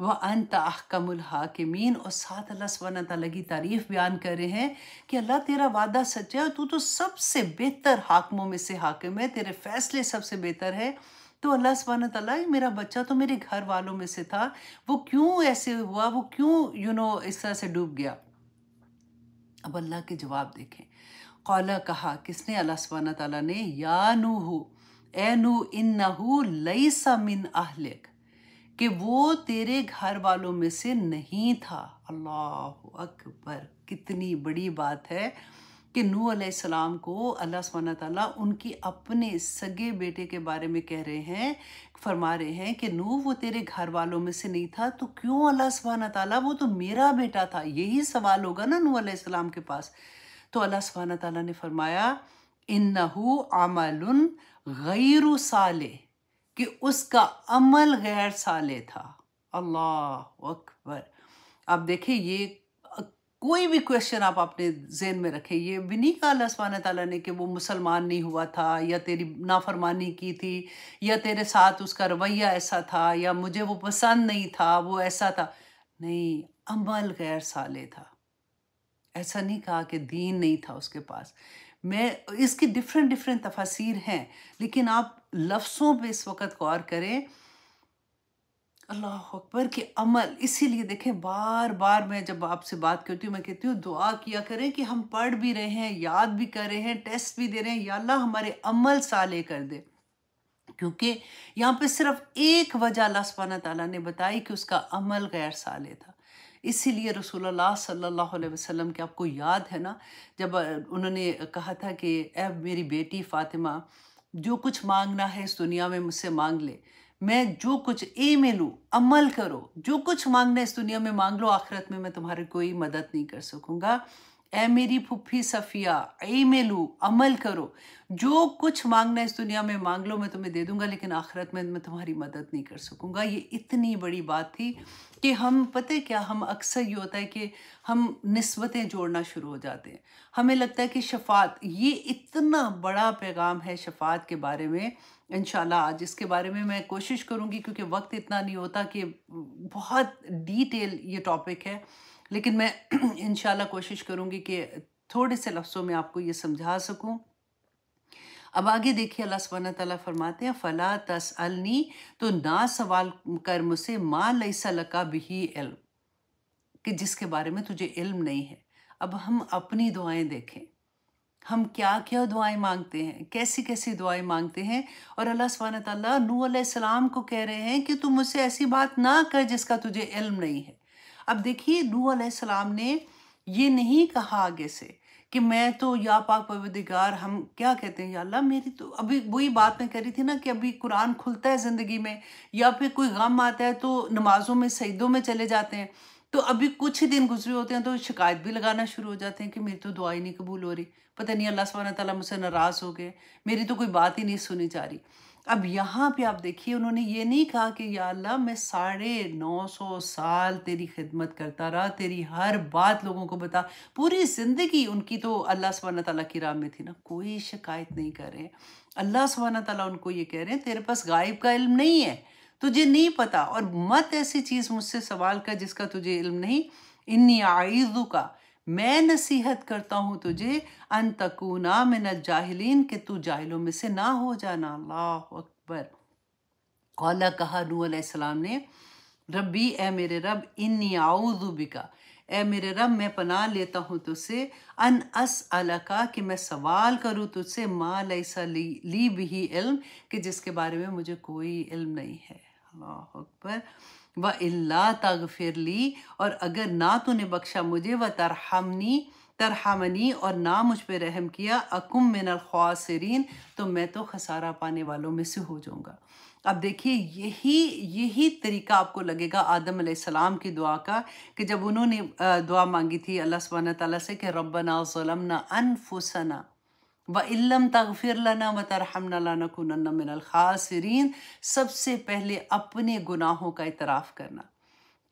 व अन अहकमल हाकिमीन और साथ अल्लाह सुबहाना तला की तारीफ़ बयान कर रहे हैं कि अल्लाह तेरा वादा सच्चा है तू तो सबसे बेहतर हाकमों में से हाकिम है तेरे फैसले सबसे बेहतर है तो अल्लाह सुबहाना तला मेरा बच्चा तो मेरे घर वालों में से था वो क्यों ऐसे हुआ वो क्यों यू नो इस तरह से डूब गया अब अल्लाह के जवाब देखें कौला कहा किसने अल्लाह सुबहाना तला ने या हो ए नू इन नहू लई सा मिन आहलिक कि वो तेरे घर वालों में से नहीं था अल्लाह अकबर कितनी बड़ी बात है कि नू सलाम को अल्लाह सुबहाना ताला उनकी अपने सगे बेटे के बारे में कह रहे हैं फरमा रहे हैं कि नू वो तेरे घर वालों में से नहीं था तो क्यों अल्लाह सुबहाना ताला वो तो मेरा बेटा था यही सवाल होगा ना नू सलाम के पास तो अल्लाह सुबहाना ताला ने फरमाया इन नहू आमल गैर साले कि उसका अमल गैर साले था अल्लाह अकबर आप देखें ये कोई भी क्वेश्चन आप अपने जहन में रखें ये भी नहीं कहा लसमान तला ने कि वो मुसलमान नहीं हुआ था या तेरी नाफरमानी की थी या तेरे साथ उसका रवैया ऐसा था या मुझे वो पसंद नहीं था वो ऐसा था नहीं अमल गैर साले था ऐसा नहीं कहा कि दीन नहीं था उसके पास मैं इसकी डिफरेंट डिफरेंट तफासिर हैं लेकिन आप लफ्सों पे इस वक्त गौर करें अल्लाह अकबर के अमल इसीलिए देखें बार बार मैं जब आपसे बात करती हूँ मैं कहती हूँ दुआ किया करें कि हम पढ़ भी रहे हैं याद भी कर रहे हैं टेस्ट भी दे रहे हैं या अल्लाह हमारे अमल साले कर दे क्योंकि यहाँ पे सिर्फ एक वजह अल्लाह सुबहाना तला ने बताई कि उसका अमल गैर साले था इसीलिए रसूलुल्लाह सल्लल्लाहु अलैहि वसल्लम के आपको याद है ना जब उन्होंने कहा था कि ए मेरी बेटी फ़ातिमा जो कुछ मांगना है इस दुनिया में मुझसे मांग ले मैं जो कुछ ए में लूँ अमल करो जो कुछ मांगना है इस दुनिया में मांग लो आखिरत में मैं तुम्हारी कोई मदद नहीं कर सकूँगा ए मेरी फुफी सफिया ए मेलू अमल करो जो कुछ मांगना इस दुनिया में मांग लो मैं तुम्हें दे दूंगा लेकिन आखिरत में मैं तुम्हारी मदद नहीं कर सकूंगा ये इतनी बड़ी बात थी कि हम पते क्या हम अक्सर ये होता है कि हम नस्बतें जोड़ना शुरू हो जाते हैं हमें लगता है कि शफात ये इतना बड़ा पैगाम है शफात के बारे में इन आज इसके बारे में मैं कोशिश करूँगी क्योंकि वक्त इतना नहीं होता कि बहुत डिटेल ये टॉपिक है लेकिन मैं इन कोशिश करूँगी कि थोड़े से लफ्ज़ों में आपको ये समझा सकूँ अब आगे देखिए अल्लाह सब तला फरमाते हैं फ़ला तस अलनी तो ना सवाल कर मुझसे माँ लईसा लका भी इल्म कि जिसके बारे में तुझे इल्म नहीं है अब हम अपनी दुआएं देखें हम क्या क्या दुआएं मांगते हैं कैसी कैसी दुआएं मांगते हैं और अल्लाह सुबहाना तू सलाम को कह रहे हैं कि तू मुझसे ऐसी बात ना कर जिसका तुझे इल्म नहीं है अब देखिए नू सलाम ने ये नहीं कहा आगे से कि मैं तो या पाक परवदिगार हम क्या कहते हैं या मेरी तो अभी वही बात मैं कह रही थी ना कि अभी कुरान खुलता है ज़िंदगी में या फिर कोई गम आता है तो नमाज़ों में सईदों में चले जाते हैं तो अभी कुछ ही दिन गुजरे होते हैं तो शिकायत भी लगाना शुरू हो जाते हैं कि मेरी तो दुआई नहीं कबूल हो रही पता नहीं अल्लाह सब ताला मुझसे नाराज़ हो गए मेरी तो कोई बात ही नहीं सुनी जा रही अब यहाँ पे आप देखिए उन्होंने ये नहीं कहा कि या अल्लाह मैं साढ़े नौ सौ साल तेरी खिदमत करता रहा तेरी हर बात लोगों को बता पूरी ज़िंदगी उनकी तो अल्लाह सुबहाना तला की राह में थी ना कोई शिकायत नहीं कर रहे अल्लाह सुबहाना तला उनको ये कह रहे हैं तेरे पास गायब का इल्म नहीं है तुझे नहीं पता और मत ऐसी चीज़ मुझसे सवाल कर जिसका तुझे इल्म नहीं इन्नी आयु का मैं नसीहत करता हूँ तुझे मैं न जाहलीन के तू जाहिलों में से ना हो जाना अल्लाह अकबर कौला कहा नू सलाम ने रबी ए मेरे रब इन्नी आउजुबिका ए मेरे रब मैं पनाह लेता हूँ तुझसे अन अस अलका कि मैं सवाल करूँ तुझसे माँ लैसा ली ली भी इल्म कि जिसके बारे में मुझे कोई इल्म नहीं है अल्लाह अकबर व अल्ला तगफिर ली और अगर ना तूने बख्शा मुझे व तरहमनी तरहमनी और ना मुझ पर रहम किया अकुम मिन ख्वासरीन तो मैं तो खसारा पाने वालों में से हो जाऊँगा अब देखिए यही यही तरीका आपको लगेगा आदम सलाम की दुआ का कि जब उन्होंने दुआ मांगी थी अल्लाह सुबहाना ताली से कि रबना ना अनफुसना व इल्लम तगफिर लना व को नन्ना मिनल खासरीन सबसे पहले अपने गुनाहों का इतराफ़ करना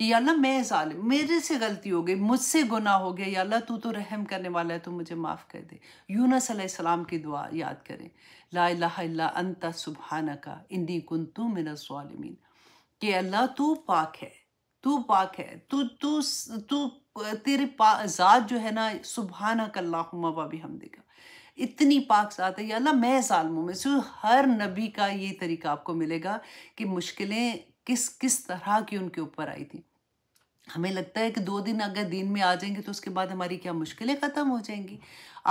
कि अल्लाह मैं ालिम मेरे से गलती हो गई मुझसे गुनाह हो गया या अल्लाह तू तो रहम करने वाला है तो मुझे माफ़ कर दे यूनस सलाम की दुआ याद करें ला इला अंता सुबहाना का इंडी कन तू मेरा कि अल्लाह तू पाक है तू पाक है तू तू तू तेरे पा ज़ात जो है ना सुबहाना का अल्लाह भी हम देगा इतनी पाक साथ है अल्लाह मैं आलमों में से हर नबी का ये तरीका आपको मिलेगा कि मुश्किलें किस किस तरह की उनके ऊपर आई थी हमें लगता है कि दो दिन अगर दिन में आ जाएंगे तो उसके बाद हमारी क्या मुश्किलें ख़त्म हो जाएंगी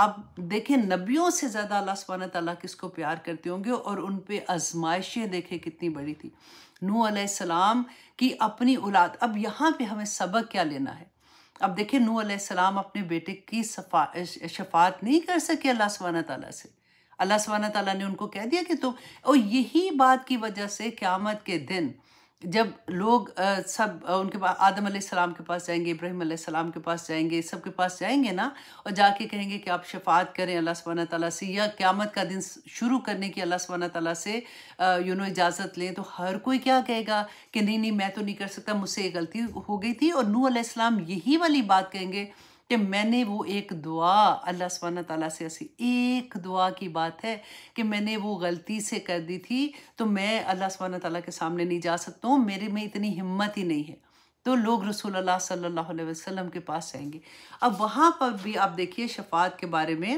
आप देखें नबियों से ज़्यादा अल्लाह सुबहान तला किसको प्यार करते होंगे और उन पर आजमाइशें देखें कितनी बड़ी थी नू सलाम की अपनी औलाद अब यहाँ पे हमें सबक क्या लेना है अब देखिए नू सलाम अपने बेटे की सफा शफात नहीं कर सके अल्लाह सुबहाना तला से अल्लाह सुबहाना तला ने उनको कह दिया कि तो, और यही बात की वजह से क़्यामत के दिन जब लोग आ, सब आ, उनके पास आदम सलाम के पास जाएंगे इब्राहिम सलाम के पास जाएंगे सब के पास जाएंगे ना और जाके कहेंगे कि आप शफात करें अल्लाह सब तला से या क़्यामत का दिन शुरू करने की अल्लाह सबाना तला से यू नो इजाज़त लें तो हर कोई क्या कहेगा कि नहीं नहीं मैं तो नहीं कर सकता मुझसे ये गलती हो गई थी और नू आसमाम यही वाली बात कहेंगे कि मैंने वो एक दुआ अल्लाह सुबहाना तला से ऐसी एक दुआ की बात है कि मैंने वो गलती से कर दी थी तो मैं अल्लाह सुबहाना तला के सामने नहीं जा सकता हूँ मेरे में इतनी हिम्मत ही नहीं है तो लोग रसूल अल्लाह सल्लल्लाहु अलैहि वसल्लम के पास आएंगे अब वहाँ पर भी आप देखिए शफात के बारे में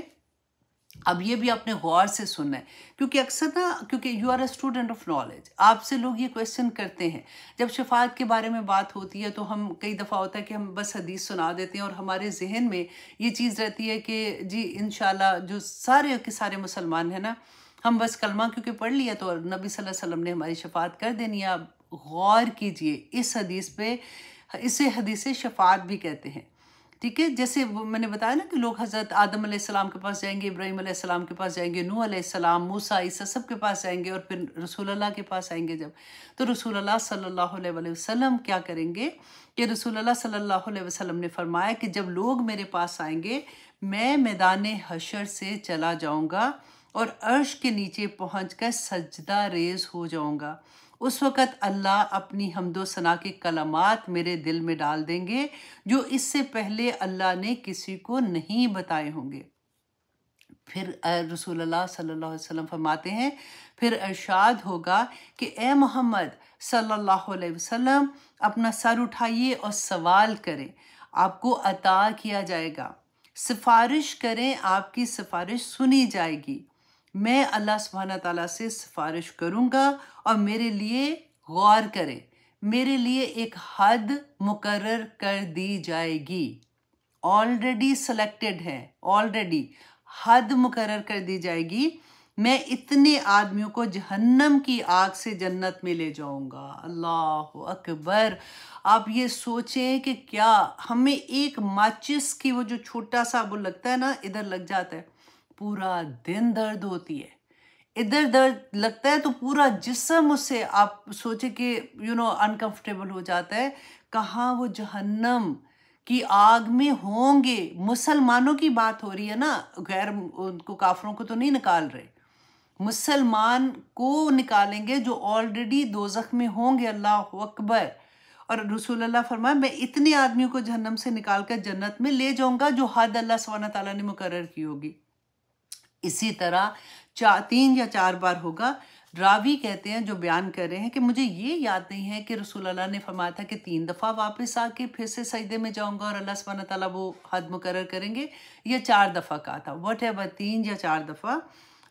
अब ये भी आपने गौर से सुनना है क्योंकि अक्सर ना क्योंकि you are a student of knowledge आपसे लोग ये क्वेश्चन करते हैं जब शफात के बारे में बात होती है तो हम कई दफ़ा होता है कि हम बस हदीस सुना देते हैं और हमारे जहन में ये चीज़ रहती है कि जी इन जो सारे के सारे मुसलमान हैं ना हम बस कलमा क्योंकि पढ़ लिया तो नबी सल वसम ने हमारी शफात कर देनी है आप गौर कीजिए इस हदीस पे इसे हदीस शफात भी कहते हैं ठीक है जैसे मैंने बताया ना कि लोग हज़रत आदम सलाम के पास जाएंगे इब्राहिम सलाम के पास जाएंगे नू सलाम मूसा ईसा सब के पास जाएंगे और फिर रसूल अल्लाह के पास आएंगे जब तो रसूल सल्लल्लाहु अलैहि वसल्लम क्या करेंगे कि रसूल सल्लल्लाहु अलैहि वसल्लम ने फरमाया कि जब लोग मेरे पास आएंगे मैं मैदान हशर से चला जाऊँगा और अर्श के नीचे पहुँच कर सजदा रेज हो जाऊँगा उस वक़्त अल्लाह अपनी हमदोसना के कलमात मेरे दिल में डाल देंगे जो इससे पहले अल्लाह ने किसी को नहीं बताए होंगे फिर रसूल अल्लाह सल्लल्लाहु अलैहि वसल्लम फरमाते हैं फिर अरशाद होगा कि ए मोहम्मद सल्लल्लाहु अलैहि वसल्लम अपना सर उठाइए और सवाल करें आपको अता किया जाएगा सिफारिश करें आपकी सिफारिश सुनी जाएगी मैं अल्लाह सुबहाना तला से सिफारिश करूँगा और मेरे लिए गौर करें मेरे लिए एक हद मुकर कर दी जाएगी ऑलरेडी सेलेक्टेड है ऑलरेडी हद मुकर कर दी जाएगी मैं इतने आदमियों को जहन्नम की आग से जन्नत में ले जाऊंगा अल्लाह अकबर आप ये सोचें कि क्या हमें एक माचिस की वो जो छोटा सा वो लगता है ना इधर लग जाता है पूरा दिन दर्द होती है इधर दर्द लगता है तो पूरा जिसम उससे आप सोचे कि यू नो अनकंफर्टेबल हो जाता है कहाँ वो जहन्नम की आग में होंगे मुसलमानों की बात हो रही है ना गैर उनको काफरों को तो नहीं निकाल रहे मुसलमान को निकालेंगे जो ऑलरेडी दोजख में होंगे अल्लाह अकबर और रसूल अल्लाह फरमाए मैं इतने आदमियों को जहन्नम से निकाल कर जन्नत में ले जाऊंगा जो हद अल्लाह सवाना तला ने मुकर की होगी इसी तरह चार तीन या चार बार होगा रावी कहते हैं जो बयान कर रहे हैं कि मुझे ये याद नहीं है कि रसूल अल्लाह ने फरमाया था कि तीन दफ़ा वापस आके फिर से सजदे में जाऊंगा और अल्लाह सब तला वो हद मुकर करेंगे या चार दफ़ा कहा था वट एवर तीन या चार दफ़ा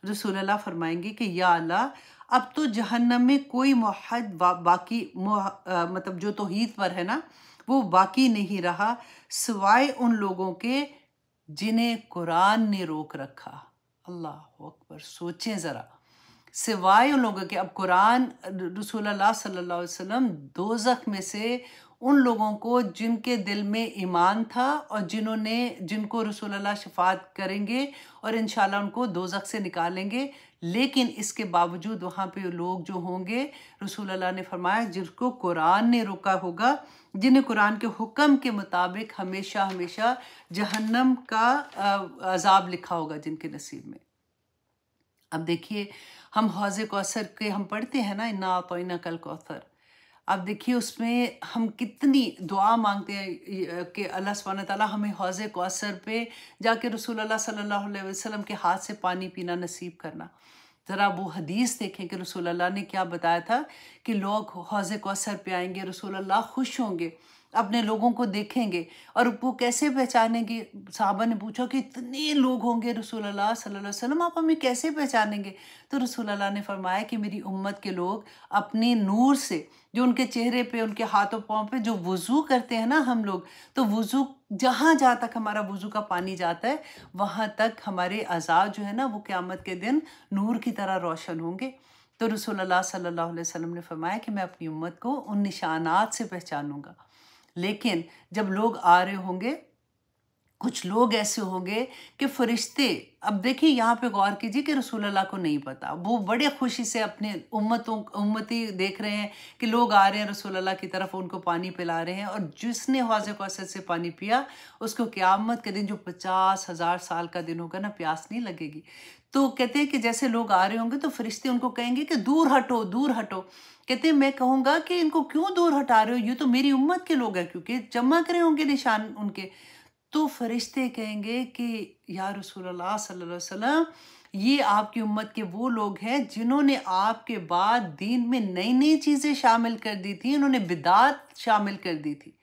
रसूल अल्लाह फरमाएंगे कि या अल्लाह अब तो जहन्नम में कोई महद बा, बाकी मुह, आ, मतलब जो तोहीद पर है ना वो बाकी नहीं रहा सिवाए उन लोगों के जिन्हें कुरान ने रोक रखा अल्लाह अकबर सोचें ज़रा सिवाय उन लोगों के अब कुरान रसोल्ला सल्ला वसम दो में से उन लोगों को जिनके दिल में ईमान था और जिन्होंने जिनको रसोल्ला शफात करेंगे और इन उनको दो से निकालेंगे लेकिन इसके बावजूद वहाँ पे लोग जो होंगे रसोल्ला ने फरमाया जिसको कुरान ने रोका होगा जिन्हें कुरान के हुक्म के मुताबिक हमेशा हमेशा जहन्नम का अजाब लिखा होगा जिनके नसीब में अब देखिए हम हौज कौसर के हम पढ़ते हैं ना इन्ना इन्ना कल कौसर अब देखिए उसमें हम कितनी दुआ मांगते हैं कि अल्लाह सुबहान ताला हमें हौज कौसर पे जाके रसूल अल्लाह सल्लल्लाहु अलैहि वसल्लम के हाथ से पानी पीना नसीब करना ज़रा वो हदीस देखें कि रसोल्ला ने क्या बताया था कि लोग हौज कौसर पे आएंगे रसोल्ला खुश होंगे अपने लोगों को देखेंगे और वो कैसे पहचानेंगे साहबा ने पूछा कि इतने लोग होंगे अल्लाह सल्लल्लाहु अलैहि वसल्लम आप हमें कैसे पहचानेंगे तो अल्लाह ने फरमाया कि मेरी उम्मत के लोग अपने नूर से जो उनके चेहरे पे उनके हाथों पाँव पे जो वज़ू करते हैं ना हम लोग तो वज़ू जहाँ जहाँ तक हमारा वज़ू का पानी जाता है वहाँ तक हमारे अज़ा जो है ना वो क़्यामत के दिन नूर की तरह रोशन होंगे तो रसोल्ला सल्ला वसम ने फरमाया कि मैं अपनी उम्मत को उन निशानात से पहचानूँगा लेकिन जब लोग आ रहे होंगे कुछ लोग ऐसे होंगे कि फरिश्ते अब देखिए यहाँ पे गौर कीजिए कि रसूल अल्लाह को नहीं पता वो बड़े खुशी से अपने उम्मतों उम्मती देख रहे हैं कि लोग आ रहे हैं रसूल अल्लाह की तरफ उनको पानी पिला रहे हैं और जिसने हौज कौसत से पानी पिया उसको क्यामत के दिन जो पचास हज़ार साल का दिन होगा ना प्यास नहीं लगेगी तो कहते हैं कि जैसे लोग आ रहे होंगे तो फरिश्ते उनको कहेंगे कि दूर हटो दूर हटो कहते हैं मैं कहूँगा कि इनको क्यों दूर हटा रहे हो ये तो मेरी उम्मत के लोग हैं क्योंकि जमा रहे होंगे निशान उनके तो फरिश्ते कहेंगे कि या रसूलल्लाह सल्लल्लाहु अलैहि वसल्लम ये आपकी उम्मत के वो लोग हैं जिन्होंने आपके बाद दीन में नई नई चीज़ें शामिल कर दी थी उन्होंने बिदात शामिल कर दी थी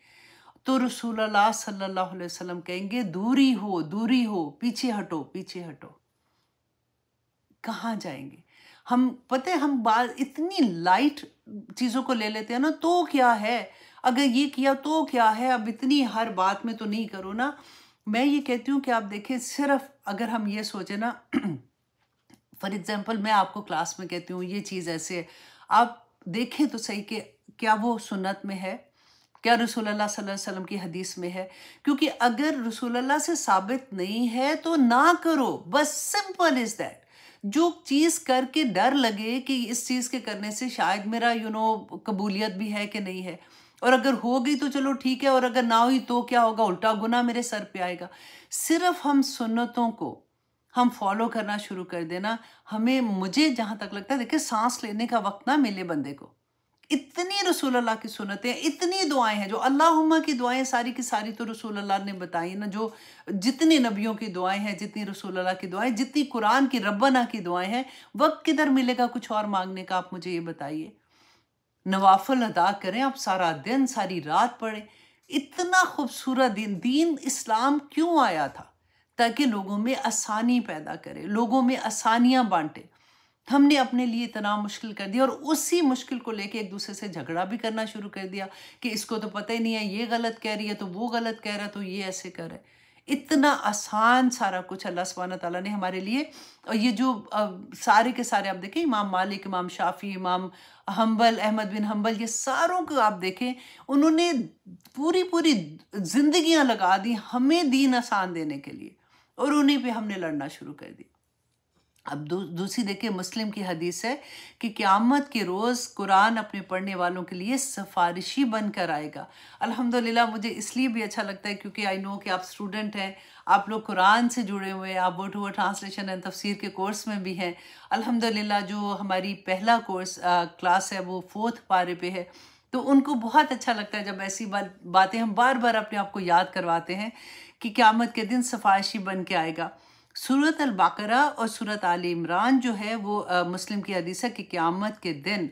तो रसूलल्लाह सल्लल्लाहु अलैहि वसल्लम कहेंगे दूरी हो दूरी हो पीछे हटो पीछे हटो कहाँ जाएंगे हम पता है हम बात इतनी लाइट चीज़ों को ले लेते हैं ना तो क्या है अगर ये किया तो क्या है अब इतनी हर बात में तो नहीं करो ना मैं ये कहती हूँ कि आप देखें सिर्फ अगर हम ये सोचें ना फॉर एग्ज़ाम्पल मैं आपको क्लास में कहती हूँ ये चीज़ ऐसे है आप देखें तो सही कि क्या वो सुन्नत में है क्या रसूल अल्लाह सल्लल्लाहु अलैहि वसल्लम की हदीस में है क्योंकि अगर रसूल अल्लाह से साबित नहीं है तो ना करो बस सिंपल इज़ दैट जो चीज़ करके डर लगे कि इस चीज़ के करने से शायद मेरा यू you नो know, कबूलियत भी है कि नहीं है और अगर हो गई तो चलो ठीक है और अगर ना हुई तो क्या होगा उल्टा गुना मेरे सर पे आएगा सिर्फ हम सुन्नतों को हम फॉलो करना शुरू कर देना हमें मुझे जहाँ तक लगता है देखिए सांस लेने का वक्त ना मिले बंदे को इतनी रसूल अल्लाह की सुनतें इतनी दुआएं हैं जो अल्लाह की दुआएं सारी की सारी तो रसूल अल्लाह ने बताई ना जो जितनी नबियों की दुआएं हैं जितनी रसूल अल्लाह की दुआएं जितनी कुरान की रब्बना की दुआएं हैं वक्त किधर मिलेगा कुछ और मांगने का आप मुझे ये बताइए नवाफल अदा करें आप सारा दिन सारी रात पढ़ें इतना खूबसूरत दिन दीन इस्लाम क्यों आया था ताकि लोगों में आसानी पैदा करे लोगों में आसानियाँ बांटे हमने अपने लिए इतना मुश्किल कर दिया और उसी मुश्किल को लेके एक दूसरे से झगड़ा भी करना शुरू कर दिया कि इसको तो पता ही नहीं है ये गलत कह रही है तो वो गलत कह रहा है तो ये ऐसे कर रहा है इतना आसान सारा कुछ अल्लाह सुबहाना तला ने हमारे लिए और ये जो सारे के सारे आप देखें इमाम मालिक इमाम शाफी इमाम हम्बल अहमद बिन हम्बल ये सारों को आप देखें उन्होंने पूरी पूरी जिंदगियां लगा दी हमें दीन आसान देने के लिए और उन्हीं पे हमने लड़ना शुरू कर दी अब दू, दूसरी देखिए मुस्लिम की हदीस है कि क़्यामत के रोज़ कुरान अपने पढ़ने वालों के लिए सफारिशी कर आएगा अल्हम्दुलिल्लाह मुझे इसलिए भी अच्छा लगता है क्योंकि आई नो कि आप स्टूडेंट हैं आप लोग कुरान से जुड़े हुए हैं आप वर्ड वो ट्रांसलेशन एंड तफसीर के कोर्स में भी हैं अल्हम्दुलिल्लाह जो हमारी पहला कोर्स आ, क्लास है वो फोर्थ पारे पे है तो उनको बहुत अच्छा लगता है जब ऐसी बात बातें हम बार बार अपने आप को याद करवाते हैं कि क़्यामत के दिन सफारशी बन के आएगा सूरत अलबकरा और सूरत आल इमरान जो है वो आ, मुस्लिम की अदीसा की क़्यामत के दिन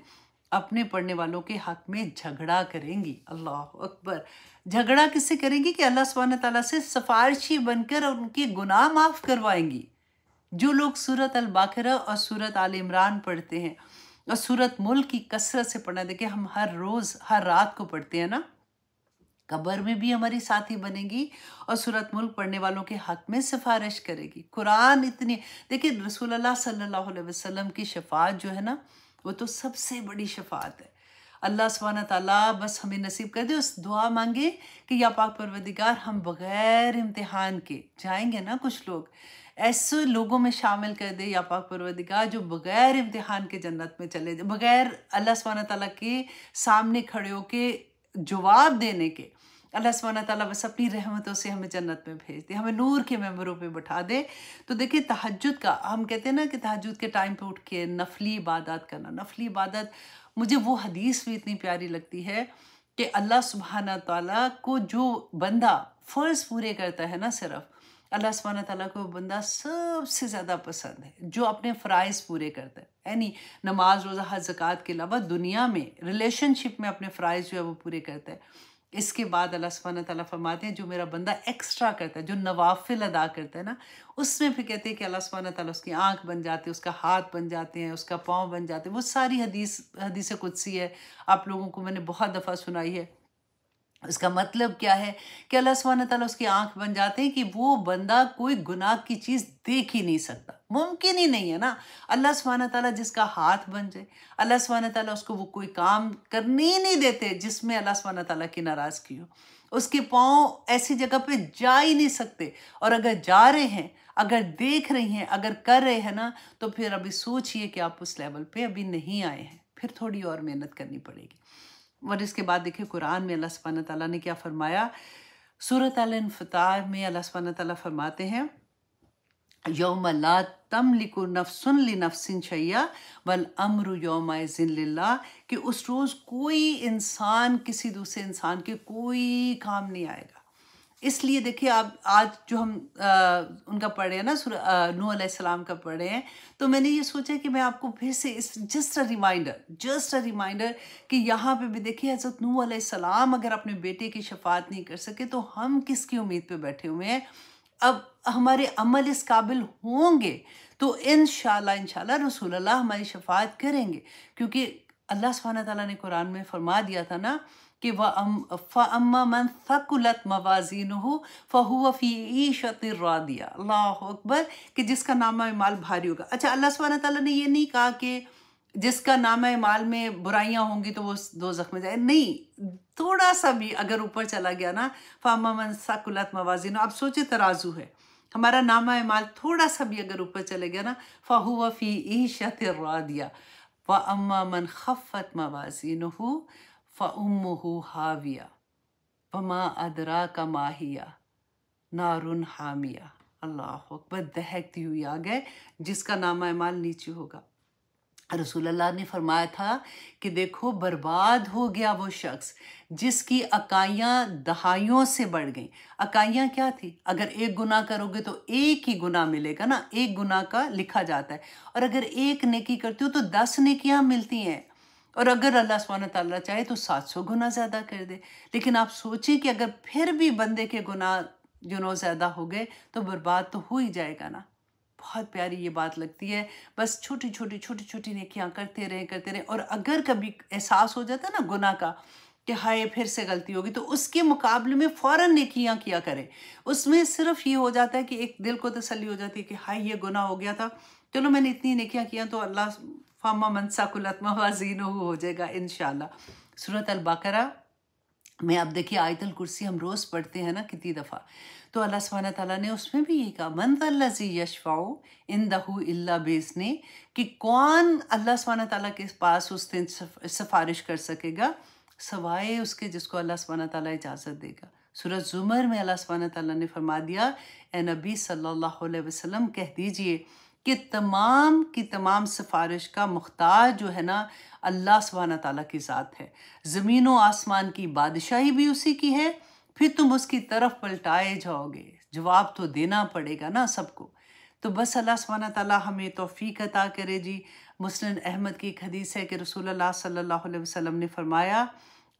अपने पढ़ने वालों के हक में झगड़ा करेंगी अल्लाह अकबर झगड़ा किससे करेंगी कि अल्लाह सुबहान तला से सफारशी बनकर और उनके गुनाह माफ़ करवाएंगी जो लोग सूरत अलबाकरा और सूरत आल इमरान पढ़ते हैं और सूरत मुल्क की कसरत से पढ़ना देखिए हम हर रोज़ हर रात को पढ़ते हैं ना कब्र में भी हमारी साथी बनेगी और सूरत मुल्क पढ़ने वालों के हक में सिफारिश करेगी कुरान इतनी देखिए रसूलुल्लाह सल्लल्लाहु अलैहि वसल्लम की शफात जो है ना वो तो सबसे बड़ी शफात है अल्लाह सुबहाना ताला बस हमें नसीब कर दे उस दुआ मांगे कि या पाक परवदिगार हम बग़ैर इम्तहान के जाएंगे ना कुछ लोग ऐसे लोगों में शामिल कर दे या पाक परवदिगार जो बग़ैर इम्तहान के जन्नत में चले जाए बग़ैर अल्लाह सुबहाना ताला के सामने खड़े होके जवाब देने के अल्लाह सुबहाना ताला बस अपनी रहमतों से हमें जन्नत में भेज दे हमें नूर के मेम्बरों पे बैठा दे तो देखिए तहजद का हम कहते हैं ना कि तहजद के टाइम पे उठ के नफली इबादत करना नफली इबादत मुझे वो हदीस भी इतनी प्यारी लगती है कि अल्लाह सुबहाना ताली को जो बंदा फ़र्ज़ पूरे करता है ना सिर्फ़ अल्लाह सुबहाना तला को बंदा सबसे ज़्यादा पसंद है जो अपने फ़राइज़ पूरे करता है यानी नमाज रोज़ा हज के अलावा दुनिया में रिलेशनशिप में अपने फ़राइज़ जो है वो पूरे करता है इसके बाद अल्लाह सुबहान तला फरमाते हैं जो मेरा बंदा एक्स्ट्रा करता है जो नवाफिल अदा करता है ना उसमें फिर कहते हैं कि अल्लाह सुबहान तला उसकी आँख बन जाती है उसका हाथ बन जाते हैं उसका पाँव बन जाते हैं वो सारी हदीस हदीस सी है आप लोगों को मैंने बहुत दफ़ा सुनाई है इसका मतलब क्या है कि अल्लाह सुबहाना तला उसकी आंख बन जाते हैं कि वो बंदा कोई गुनाह की चीज़ देख ही नहीं सकता मुमकिन ही नहीं है ना अल्लाह सुबहाना तला जिसका हाथ बन जाए अल्लाह सुबहाना तला उसको वो कोई काम करने ही नहीं देते जिसमें अल्लाह सुबहाना तला की नाराज़गी हो उसके पाँव ऐसी जगह पे जा ही नहीं सकते और अगर जा रहे हैं अगर देख रही हैं अगर कर रहे हैं ना तो फिर अभी सोचिए कि आप उस लेवल पर अभी नहीं आए हैं फिर थोड़ी और मेहनत करनी पड़ेगी और इसके बाद देखिए कुरान में अल्लाह सुबहाना ताली ने क्या फरमाया सूरत अनफतार में अल्लाह सुबहाना ताली फरमाते हैं यौम ला तम लिको नफसन ली नफसिन शैया वल अमर यौम जिनल्ला कि उस रोज़ कोई इंसान किसी दूसरे इंसान के कोई काम नहीं आएगा इसलिए देखिए आप आज जो हम आ, उनका पढ़ रहे हैं ना नू सलाम का पढ़ रहे हैं तो मैंने ये सोचा कि मैं आपको फिर से इस just a reminder just a reminder कि यहाँ पे भी देखिए हज़रत नू सलाम अगर अपने बेटे की शफात नहीं कर सके तो हम किसकी उम्मीद पे बैठे हुए हैं अब हमारे अमल इस काबिल होंगे तो इन शाला रसूल अल्लाह हमारी शफात करेंगे क्योंकि अल्लाह सुबहाना तला ने कुरान में फरमा दिया था ना कि फ़म्मा मन थकुलत मवाजिन हो फ़हुआ फ़ी ईशत रिया अल्लाह अकबर कि जिसका नामा माल भारी होगा अच्छा अल्लाह सब तला ने यह नहीं कहा कि जिसका नाम माल में बुराइयाँ होंगी तो वो दो जख्म जाए नहीं थोड़ा सा भी अगर ऊपर चला गया ना फ़ामा सकुलत मवाजिन आप सोचे तराजू है हमारा नामा माल थोड़ा सा भी अगर ऊपर चले गया ना फ़ाहुआ फ़ी ईशत रिया व अम्मा मन खफ़त मवाजिन फ़उम्महु हाविया वमा अदरा का माहिया नारुन हामिया अल्लाह अकबर दहकती हुई आग है जिसका नामा माल नीचे होगा रसूल अल्लाह ने फरमाया था कि देखो बर्बाद हो गया वो शख्स जिसकी अकाइयाँ दहाइयों से बढ़ गई अकाइयाँ क्या थी अगर एक गुना करोगे तो एक ही गुना मिलेगा ना एक गुना का लिखा जाता है और अगर एक नेकी करते हो तो दस नेकियाँ मिलती हैं और अगर अल्लाह सुबहान ताला चाहे तो सात सौ गुना ज़्यादा कर दे लेकिन आप सोचें कि अगर फिर भी बंदे के गुनाह जो नो ज़्यादा हो गए तो बर्बाद तो हो ही जाएगा ना बहुत प्यारी ये बात लगती है बस छोटी छोटी छोटी छोटी नेकियाँ करते रहें करते रहें और अगर कभी एहसास हो जाता है ना गुनाह का कि हाय फिर से गलती होगी तो उसके मुकाबले में फ़ौर नेकियाँ किया करें उसमें सिर्फ ये हो जाता है कि एक दिल को तसली हो जाती है कि हाय ये गुनाह हो गया था चलो मैंने इतनी नेकियाँ किया तो अल्लाह फमा मनसाकुलत मवाजीनो हो जाएगा इन सूरत अलबकरा में आप देखिए आयतल कुर्सी हम रोज़ पढ़ते हैं ना कितनी दफ़ा तो अल्लाह सुबहाना ताला ने उसमें भी ये कहा मन तल्लाजी यशफाओ इन दहू अल्ला बेसने कि कौन अल्लाह सुबहाना ताला के पास उस दिन सिफारिश कर सकेगा सवाए उसके जिसको अल्लाह सुबहाना ताला इजाज़त देगा सूरज जुमर में अल्लाह सुबहाना ताला ने फरमा दिया ए नबी सल्लल्लाहु अलैहि वसल्लम कह दीजिए कि तमाम की तमाम सिफारिश का मुख्ताज जो है ना अल्लाह सुबहाना ताली की ज़ात है ज़मीन व आसमान की बादशाही भी उसी की है फिर तुम उसकी तरफ पलटाए जाओगे जवाब तो देना पड़ेगा ना सबको तो बस अल्लाह सुबहाना ताली हमें तोफ़ी अता करे जी मुस्लिन अहमद की एक हदीस है कि रसूल सल्लल्लाहु अलैहि वसल्लम ने फरमाया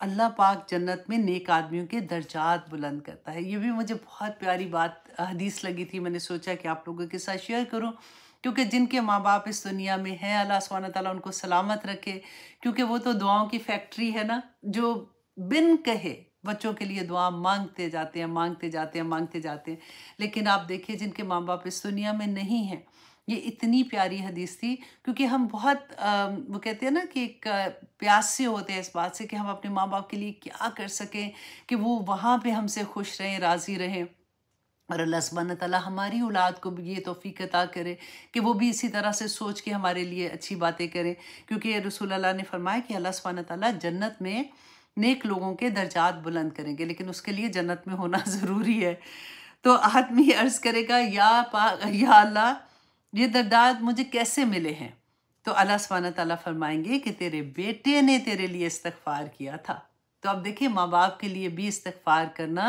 अल्लाह पाक जन्नत में नेक आदमियों के दर्जात बुलंद करता है ये भी मुझे बहुत प्यारी बात हदीस लगी थी मैंने सोचा कि आप लोगों के साथ शेयर करूं क्योंकि जिनके माँ बाप इस दुनिया में हैं अल्लाह सुबहाना ताला उनको सलामत रखे क्योंकि वो तो दुआओं की फैक्ट्री है ना जो बिन कहे बच्चों के लिए दुआ मांगते जाते हैं मांगते जाते हैं मांगते जाते हैं लेकिन आप देखिए जिनके माँ बाप इस दुनिया में नहीं हैं ये इतनी प्यारी हदीस थी क्योंकि हम बहुत आ, वो कहते हैं ना कि एक प्यास से होते हैं इस बात से कि हम अपने माँ बाप के लिए क्या कर सकें कि वो वहाँ पे हमसे खुश रहें राज़ी रहें और अल्लाह सुबहान ताली हमारी औलाद को भी ये तोफ़ी अता करे कि वो भी इसी तरह से सोच के हमारे लिए अच्छी बातें करें क्योंकि रसूल अल्लाह ने फरमाया कि अल्लाह सुबहान ताली जन्नत में नेक लोगों के दर्जात बुलंद करेंगे लेकिन उसके लिए जन्नत में होना ज़रूरी है तो आदमी अर्ज़ करेगा या पा या अल्लाह ये दर्दात मुझे कैसे मिले हैं तो अल्लाह सुबहाना ताली फरमाएंगे कि तेरे बेटे ने तेरे लिए इस्तफ़ार किया था तो आप देखिए माँ बाप के लिए भी इस्तफार करना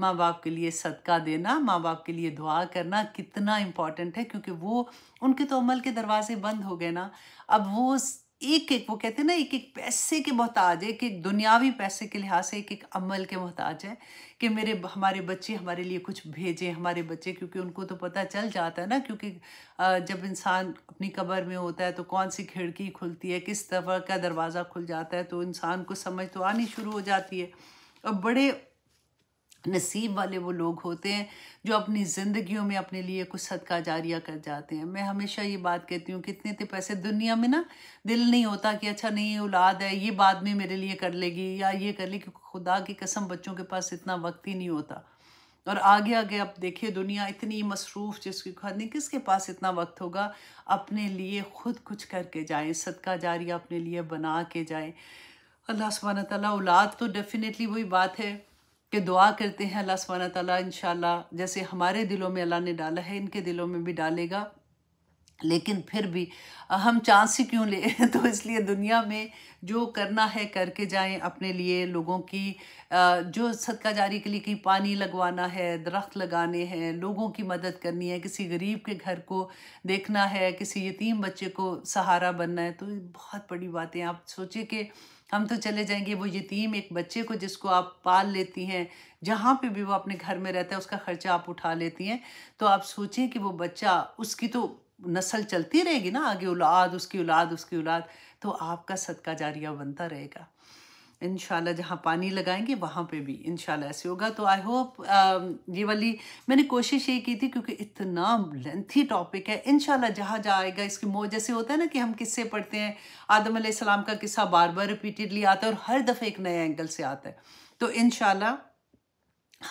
माँ बाप के लिए सदका देना माँ बाप के लिए दुआ करना कितना इम्पॉर्टेंट है क्योंकि वो उनके तो अमल के दरवाजे बंद हो गए ना अब वो एक एक वो कहते हैं ना एक एक पैसे के मोहताज है एक एक दुनियावी पैसे के लिहाज से एक एक अमल के मोहताज है कि मेरे हमारे बच्चे हमारे लिए कुछ भेजें हमारे बच्चे क्योंकि उनको तो पता चल जाता है ना क्योंकि जब इंसान अपनी कब्र में होता है तो कौन सी खिड़की खुलती है किस तरह का दरवाज़ा खुल जाता है तो इंसान को समझ तो आनी शुरू हो जाती है और बड़े नसीब वाले वो लोग होते हैं जो अपनी ज़िंदगियों में अपने लिए कुछ सदका जारिया कर जाते हैं मैं हमेशा ये बात कहती हूँ कि इतने इतने पैसे दुनिया में ना दिल नहीं होता कि अच्छा नहीं औलाद है ये बाद में मेरे लिए कर लेगी या ये कर लेगी क्योंकि खुदा की कसम बच्चों के पास इतना वक्त ही नहीं होता और आगे आगे आप देखिए दुनिया इतनी मसरूफ़ जिसकी खुद नहीं किसके पास इतना वक्त होगा अपने लिए खुद कुछ करके जाए सदका जारिया अपने लिए बना के जाए अल्लाह सुबहाना तौलाद तो डेफिनेटली वही बात है कि दुआ करते हैं अल्लाह सुबहाना तला इन जैसे हमारे दिलों में अल्लाह ने डाला है इनके दिलों में भी डालेगा लेकिन फिर भी हम चांस ही क्यों ले तो इसलिए दुनिया में जो करना है करके जाएं अपने लिए लोगों की जो सदका जारी के लिए कहीं पानी लगवाना है दरख्त लगाने हैं लोगों की मदद करनी है किसी गरीब के घर को देखना है किसी यतीम बच्चे को सहारा बनना है तो बहुत बड़ी बातें आप सोचिए कि हम तो चले जाएंगे वो यतीम एक बच्चे को जिसको आप पाल लेती हैं जहाँ पे भी वो अपने घर में रहता है उसका खर्चा आप उठा लेती हैं तो आप सोचें कि वो बच्चा उसकी तो नस्ल चलती रहेगी ना आगे औलाद उसकी औलाद उसकी औलाद तो आपका सदका जारिया बनता रहेगा इनशाला जहाँ पानी लगाएंगे वहाँ पे भी इन ऐसे होगा तो आई होप um, ये वाली मैंने कोशिश ये की थी क्योंकि इतना लेंथी टॉपिक है इन जहाँ जाएगा इसके मोह जैसे होता है ना कि हम किससे पढ़ते हैं आदम सलाम का किस्सा बार बार रिपीटेडली आता है और हर दफ़े एक नए एंगल से आता है तो इन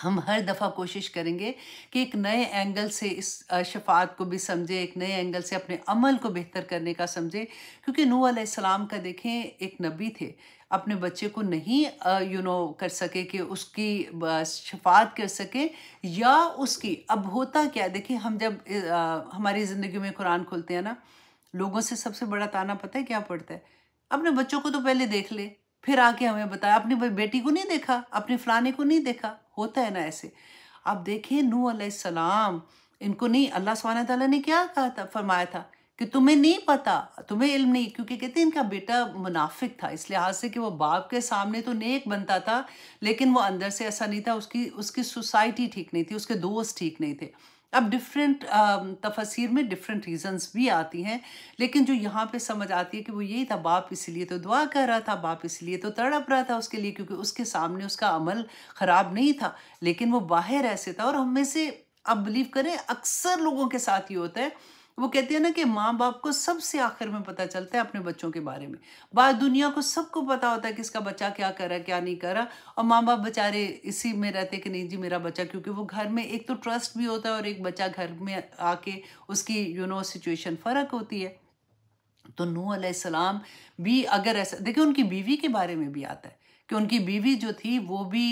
हम हर दफ़ा कोशिश करेंगे कि एक नए एंगल से इस शफात को भी समझे एक नए एंगल से अपने अमल को बेहतर करने का समझे क्योंकि नू सलाम का देखें एक नबी थे अपने बच्चे को नहीं यू नो कर सके कि उसकी शफात कर सके या उसकी अब होता क्या देखिए हम जब हमारी ज़िंदगी में कुरान खोलते हैं ना लोगों से सबसे बड़ा ताना पता है क्या पड़ता है अपने बच्चों को तो पहले देख ले फिर आके हमें बताया अपनी बेटी को नहीं देखा अपने फलाने को नहीं देखा होता है ना ऐसे आप देखिए नू सलाम इनको नहीं अल्लाह सुबह तला ने क्या कहा था फरमाया था कि तुम्हें नहीं पता तुम्हें इल्म नहीं क्योंकि कहते हैं इनका बेटा मुनाफिक था इस लिहाज से कि वो बाप के सामने तो नेक बनता था लेकिन वो अंदर से ऐसा नहीं था उसकी उसकी सोसाइटी ठीक नहीं थी उसके दोस्त ठीक नहीं थे अब डिफरेंट तफसीर में डिफरेंट रीजंस भी आती हैं लेकिन जो यहाँ पे समझ आती है कि वो यही था बाप इसलिए तो दुआ कर रहा था बाप इसलिए तो तड़प रहा था उसके लिए क्योंकि उसके सामने उसका अमल ख़राब नहीं था लेकिन वो बाहर ऐसे था और हम में से आप बिलीव करें अक्सर लोगों के साथ ये होता है वो कहती है ना कि माँ बाप को सबसे आखिर में पता चलता है अपने बच्चों के बारे में बाहर दुनिया को सबको पता होता है कि इसका बच्चा क्या कर रहा है क्या नहीं कर रहा और माँ बाप बेचारे इसी में रहते कि नहीं जी मेरा बच्चा क्योंकि वो घर में एक तो ट्रस्ट भी होता है और एक बच्चा घर में आके उसकी यू नो सिचुएशन फ़र्क होती है तो नू सलाम भी अगर ऐसा देखिए उनकी बीवी के बारे में भी आता है कि उनकी बीवी जो थी वो भी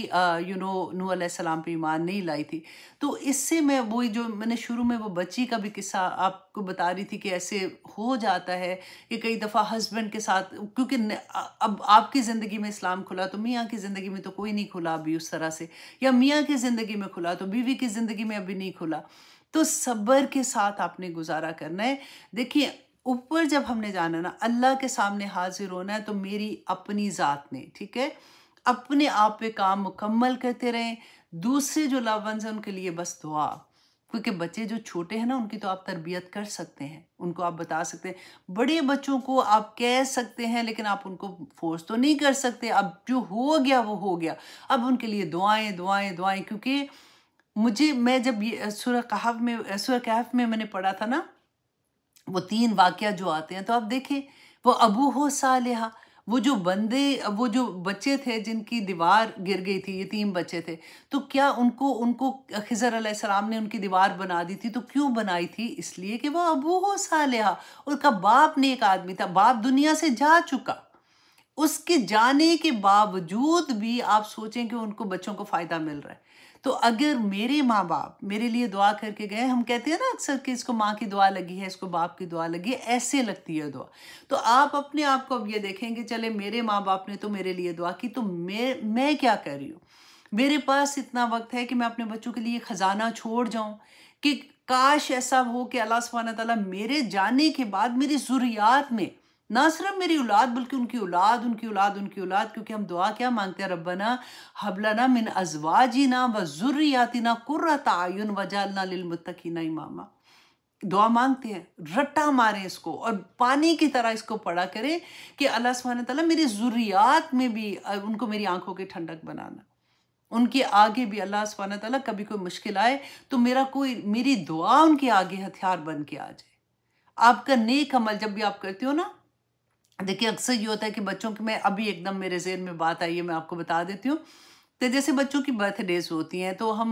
यू नो नू सलाम पर ईमान नहीं लाई थी तो इससे मैं वही जो मैंने शुरू में वो बच्ची का भी किस्सा आपको बता रही थी कि ऐसे हो जाता है कि कई दफ़ा हस्बैंड के साथ क्योंकि अब आपकी ज़िंदगी में इस्लाम खुला तो मियाँ की ज़िंदगी में तो कोई नहीं खुला अभी उस तरह से या मियाँ की ज़िंदगी में खुला तो बीवी की ज़िंदगी में अभी नहीं खुला तो सब्र के साथ आपने गुजारा करना है देखिए ऊपर जब हमने जाना ना अल्लाह के सामने हाजिर होना है तो मेरी अपनी ज़ात ने ठीक है अपने आप पे काम मुकम्मल करते रहें दूसरे जो लवंस हैं उनके लिए बस दुआ क्योंकि बच्चे जो छोटे हैं ना उनकी तो आप तरबियत कर सकते हैं उनको आप बता सकते हैं बड़े बच्चों को आप कह सकते हैं लेकिन आप उनको फोर्स तो नहीं कर सकते अब जो हो गया वो हो गया अब उनके लिए दुआएं दुआएं दुआएं क्योंकि मुझे मैं जब ये सुर कहफ में सुर कहफ में मैंने पढ़ा था ना वो तीन वाक्य जो आते हैं तो आप देखें वो अबू हो सालिहा वो जो बंदे वो जो बच्चे थे जिनकी दीवार गिर गई थी ये तीन बच्चे थे तो क्या उनको उनको खजर सलाम ने उनकी दीवार बना दी थी तो क्यों बनाई थी इसलिए कि वो अबू हो सालिहा उनका बाप ने एक आदमी था बाप दुनिया से जा चुका उसके जाने के बावजूद भी आप सोचें कि उनको बच्चों को फ़ायदा मिल रहा है तो अगर मेरे माँ बाप मेरे लिए दुआ करके गए हम कहते हैं ना अक्सर कि इसको माँ की दुआ लगी है इसको बाप की दुआ लगी है ऐसे लगती है दुआ तो आप अपने आप को अब ये देखेंगे चले मेरे माँ बाप ने तो मेरे लिए दुआ की तो मैं मैं क्या कर रही हूँ मेरे पास इतना वक्त है कि मैं अपने बच्चों के लिए ख़जाना छोड़ जाऊँ कि काश ऐसा हो कि अल्लाह सुबहाना तला मेरे जाने के बाद मेरी ज़रूरियात में ना सिर्फ मेरी औलाद बल्कि उनकी औलाद उनकी औलाद उनकी औलाद क्योंकि हम दुआ क्या मांगते हैं रब्बना हबलाना मिन अजवाजी ना व जुर्रियातिना कुर्रत आयुन वजालना लिलमुत्तकीना इमामा दुआ मांगते हैं रट्टा मारें इसको और पानी की तरह इसको पड़ा करें कि अल्लाह सुबहान तला मेरी ज़ुरियात में भी उनको मेरी आंखों की ठंडक बनाना उनके आगे भी अल्लाह सुबहान तला कभी कोई मुश्किल आए तो मेरा कोई मेरी दुआ उनके आगे हथियार बन के आ जाए आपका नेक अमल जब भी आप करते हो ना देखिए अक्सर ये होता है कि बच्चों की मैं अभी एकदम मेरे जेहन में बात आई है मैं आपको बता देती हूँ तो जैसे बच्चों की बर्थडेज होती हैं तो हम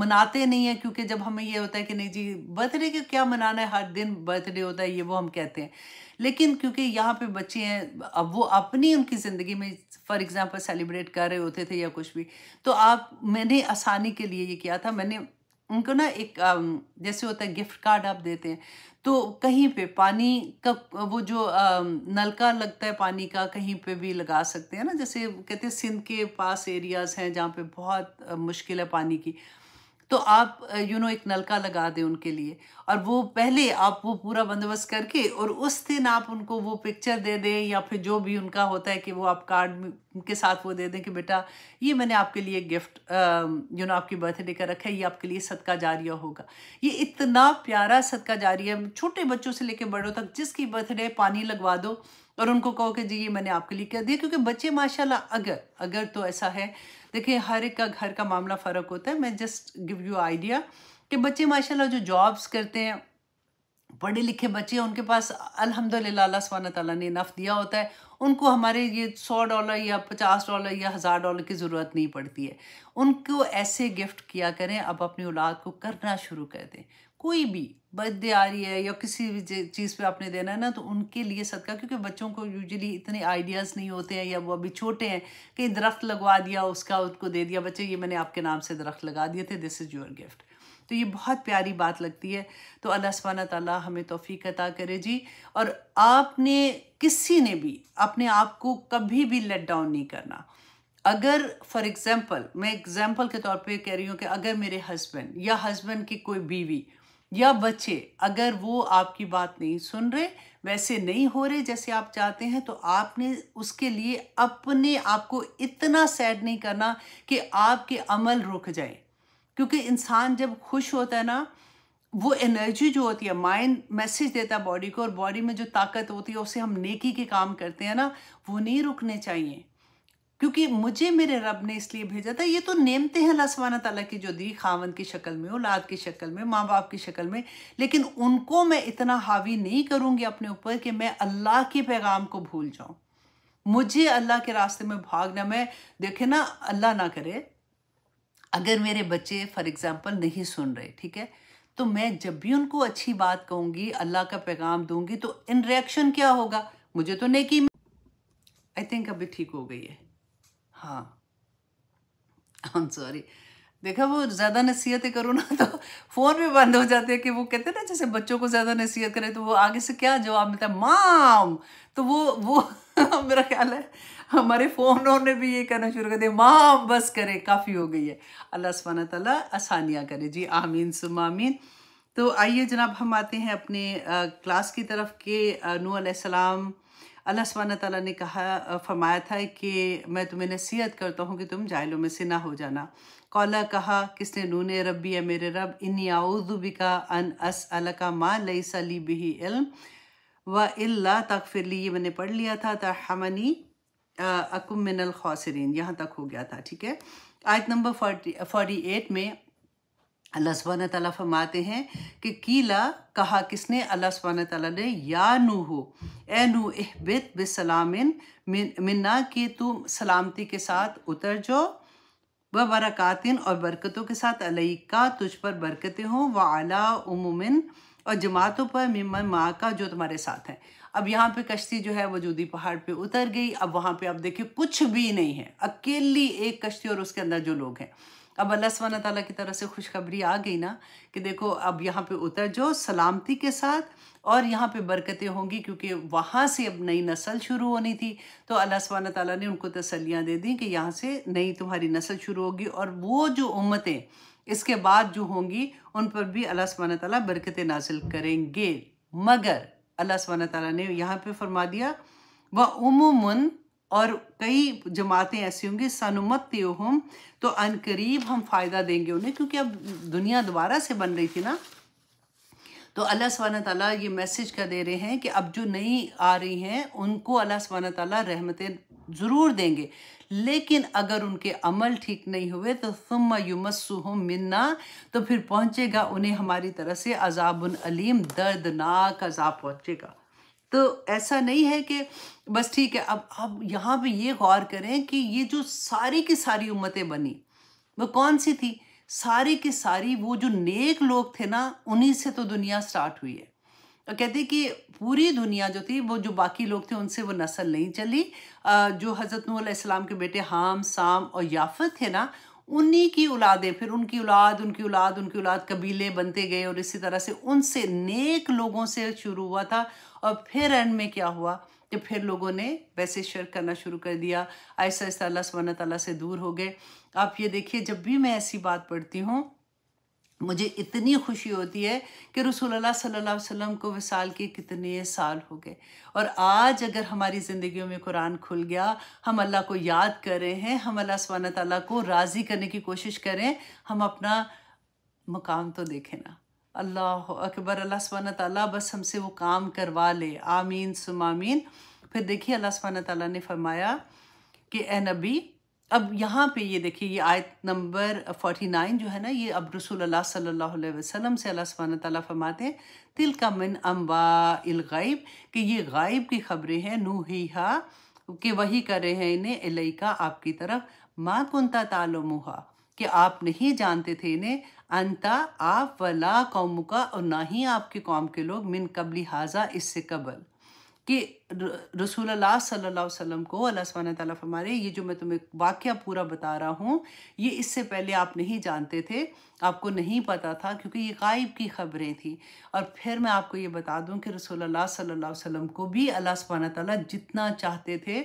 मनाते नहीं हैं क्योंकि जब हमें ये होता है कि नहीं जी बर्थडे का क्या मनाना है हर दिन बर्थडे होता है ये वो हम कहते हैं लेकिन क्योंकि यहाँ पे बच्चे हैं अब वो अपनी उनकी ज़िंदगी में फॉर एग्ज़ाम्पल सेलिब्रेट कर रहे होते थे या कुछ भी तो आप मैंने आसानी के लिए ये किया था मैंने उनको ना एक जैसे होता है गिफ्ट कार्ड आप देते हैं तो कहीं पे पानी का वो जो नलका लगता है पानी का कहीं पे भी लगा सकते हैं ना जैसे कहते हैं सिंध के पास एरियाज़ हैं जहाँ पे बहुत मुश्किल है पानी की तो आप यू नो एक नलका लगा दें उनके लिए और वो पहले आप वो पूरा बंदोबस्त करके और उस दिन आप उनको वो पिक्चर दे दें या फिर जो भी उनका होता है कि वो आप कार्ड के साथ वो दे दें कि बेटा ये मैंने आपके लिए गिफ्ट यू नो आपकी बर्थडे का रखा है ये आपके लिए सदका जारिया होगा ये इतना प्यारा सदका जारिया छोटे बच्चों से लेकर बड़ों तक जिसकी बर्थडे पानी लगवा दो और उनको कहो कि जी ये मैंने आपके लिए क्या दिया क्योंकि बच्चे माशाल्लाह अगर अगर तो ऐसा है देखिए हर एक का घर का मामला फ़र्क होता है मैं जस्ट गिव यू आइडिया कि बच्चे माशाल्लाह जो जॉब्स करते हैं पढ़े लिखे बच्चे हैं उनके पास अल्हम्दुलिल्लाह ला सुबहाना तला ने नफ़ दिया होता है उनको हमारे ये सौ डॉलर या पचास डॉलर या हज़ार डॉलर की ज़रूरत नहीं पड़ती है उनको ऐसे गिफ्ट किया करें अब अपनी औलाद को करना शुरू कर दें कोई भी बर्थडे आ रही है या किसी भी चीज़ पे आपने देना है ना तो उनके लिए सदका क्योंकि बच्चों को यूजली इतने आइडियाज़ नहीं होते हैं या वो अभी छोटे हैं कहीं दरख्त लगवा दिया उसका उसको दे दिया बच्चे ये मैंने आपके नाम से दरख्त लगा दिए थे दिस इज़ योर गिफ्ट तो ये बहुत प्यारी बात लगती है तो अल्लाह सुबहाना ताला हमें तोफ़ी अता करे जी और आपने किसी ने भी अपने आप को कभी भी लेट डाउन नहीं करना अगर फॉर एग्ज़ाम्पल मैं एग्ज़ाम्पल के तौर पे कह रही हूँ कि अगर मेरे हस्बैंड या हस्बैंड की कोई बीवी या बच्चे अगर वो आपकी बात नहीं सुन रहे वैसे नहीं हो रहे जैसे आप चाहते हैं तो आपने उसके लिए अपने आप को इतना सैड नहीं करना कि आपके अमल रुक जाए क्योंकि इंसान जब खुश होता है ना वो एनर्जी जो होती है माइंड मैसेज देता है बॉडी को और बॉडी में जो ताकत होती है उसे हम नेकी के काम करते हैं ना वो नहीं रुकने चाहिए क्योंकि मुझे मेरे रब ने इसलिए भेजा था ये तो नेमते हैं अल्लाह सुबहाना तला की जो दी खावन की शक्ल में औलाद की शक्ल में माँ बाप की शक्ल में लेकिन उनको मैं इतना हावी नहीं करूँगी अपने ऊपर कि मैं अल्लाह के पैगाम को भूल जाऊँ मुझे अल्लाह के रास्ते में भागना मैं देखे ना अल्लाह ना करे अगर मेरे बच्चे फॉर एग्ज़ाम्पल नहीं सुन रहे ठीक है तो मैं जब भी उनको अच्छी बात कहूँगी अल्लाह का पैगाम दूंगी तो इन रिएक्शन क्या होगा मुझे तो नेकी आई थिंक अभी ठीक हो गई है हाँ सॉरी देखा वो ज़्यादा नसीहतें करो ना तो फ़ोन भी बंद हो जाते हैं कि वो कहते हैं ना जैसे बच्चों को ज़्यादा नसीहत करें तो वो आगे से क्या जवाब मिलता है माम तो वो वो मेरा ख्याल है हमारे फ़ोनों ने भी ये करना शुरू कर दिया माम बस करे काफ़ी हो गई है अल्लाह सुबहाना तला आसानियाँ करे जी आमीन सुमामीन तो आइए जनाब हम आते हैं अपने क्लास की तरफ के नू अल्लाह सुबहाना तला ने कहा फरमाया था कि मैं तुम्हें नसीहत करता हूँ कि तुम जाहलों में से ना हो जाना कौला कहा किसने नून रबी है मेरे रब इन्नी आउजुबिका अन अस अल का माँ लई सली बही इल्म व अल्ला ली ये मैंने पढ़ लिया था तमनी अकुम मिनल खौसरीन यहाँ तक हो गया था ठीक है आयत नंबर फोर्टी फोर्टी एट में अल्लाह सुबहान तला फरमाते हैं कि कीला कहा किसने अल्लाह सुबहान तला ने या नूह ए नू एहबित बिसलामिन मिन्ना कि तुम सलामती के साथ उतर जाओ व बरक़ातिन और बरकतों के साथ अलैका तुझ पर बरकतें हों व आला उमुमिन और जमातों पर मिमन माँ का जो तुम्हारे साथ हैं अब यहाँ पे कश्ती जो है वजूदी पहाड़ पे उतर गई अब वहाँ पे आप देखिए कुछ भी नहीं है अकेली एक कश्ती और उसके अंदर जो लोग हैं अब अल्लाह सुबह तला की तरफ से खुशखबरी आ गई ना कि देखो अब यहाँ पे उतर जाओ सलामती के साथ और यहाँ पे बरकतें होंगी क्योंकि वहाँ से अब नई नस्ल शुरू होनी थी तो अल्लाह सुबह तला ने उनको तसलियाँ दे दी कि यहाँ से नई तुम्हारी नस्ल शुरू होगी और वो जो उम्मतें इसके बाद जो होंगी उन पर भी अल्लाह सुबह तला बरकतें नासिल करेंगे मगर अल्लाह सुबह तला ने यहाँ पर फरमा दिया व उमुमन और कई जमातें ऐसी होंगी सनुमत हम तो अनकरीब हम फ़ायदा देंगे उन्हें क्योंकि अब दुनिया दोबारा से बन रही थी ना तो अल्लाह सबान ताली ये मैसेज का दे रहे हैं कि अब जो नई आ रही हैं उनको अल्लाह सबान तला रहमतें ज़रूर देंगे लेकिन अगर उनके अमल ठीक नहीं हुए तो तुम युमसुहम मिन्ना तो फिर पहुँचेगा उन्हें हमारी तरफ से अजाबन अलीम दर्दनाक अजाब पहुँचेगा तो ऐसा नहीं है कि बस ठीक है अब अब यहाँ पे ये गौर करें कि ये जो सारी की सारी उम्मतें बनी वो कौन सी थी सारी की सारी वो जो नेक लोग थे ना उन्हीं से तो दुनिया स्टार्ट हुई है और कहते कि पूरी दुनिया जो थी वो जो बाकी लोग थे उनसे वो नस्ल नहीं चली जो हज़रत नूसम के बेटे हाम साम और याफत थे ना उन्हीं की औलादें फिर उनकी औलाद उनकी औलाद उनकी औलाद कबीले बनते गए और इसी तरह से उनसे नेक लोगों से शुरू हुआ था और फिर एंड में क्या हुआ तो फिर लोगों ने वैसे शेयर करना शुरू कर दिया ऐसा ऐसा अल्लाह सुबहाना तला से दूर हो गए आप ये देखिए जब भी मैं ऐसी बात पढ़ती हूँ मुझे इतनी खुशी होती है कि रसूलुल्लाह सल्लल्लाहु अलैहि वसल्लम को विसाल के कितने साल हो गए और आज अगर हमारी ज़िंदगियों में कुरान खुल गया हम अल्लाह को याद कर रहे हैं हम अल्लाह सुबहाना तला को राज़ी करने की कोशिश करें हम अपना मुकाम तो देखें ना अल्लाह अकबर अल्लाह सुबहान ताली बस हमसे वो काम करवा ले आमीन सुम आमीन फिर देखिए अल्लाह सुबहान ताली ने फरमाया कि ए नबी अब यहाँ पे ये देखिए ये आयत नंबर फोर्टी नाइन जो है ना ये अब रसूल अल्लाह सल्लल्लाहु अलैहि वसल्लम से अल्लाह सुबहान ताली फरमाते हैं तिल का मिन अम्बा गायब कि ये गायब की खबरें हैं नूहीहा कि वही कर रहे हैं इन्हें इलई आपकी तरफ माँ कुंता तालमुहा कि आप नहीं जानते थे इन्हें अंता आप वला कौम का और ना ही आपके कौम के लोग मिन कबली हाजा इससे कबल कि रसूल अल्लाह सल्लल्लाहु अलैहि वसल्लम को अल्लाह सुबहाना ताला फरमा रहे ये जो मैं तुम्हें वाक्य पूरा बता रहा हूँ ये इससे पहले आप नहीं जानते थे आपको नहीं पता था क्योंकि ये गायब की खबरें थी और फिर मैं आपको ये बता दूँ कि रसूल अल्लाह सल्लल्लाहु अलैहि वसल्लम को भी अल्लाह सुबहाना ताला जितना चाहते थे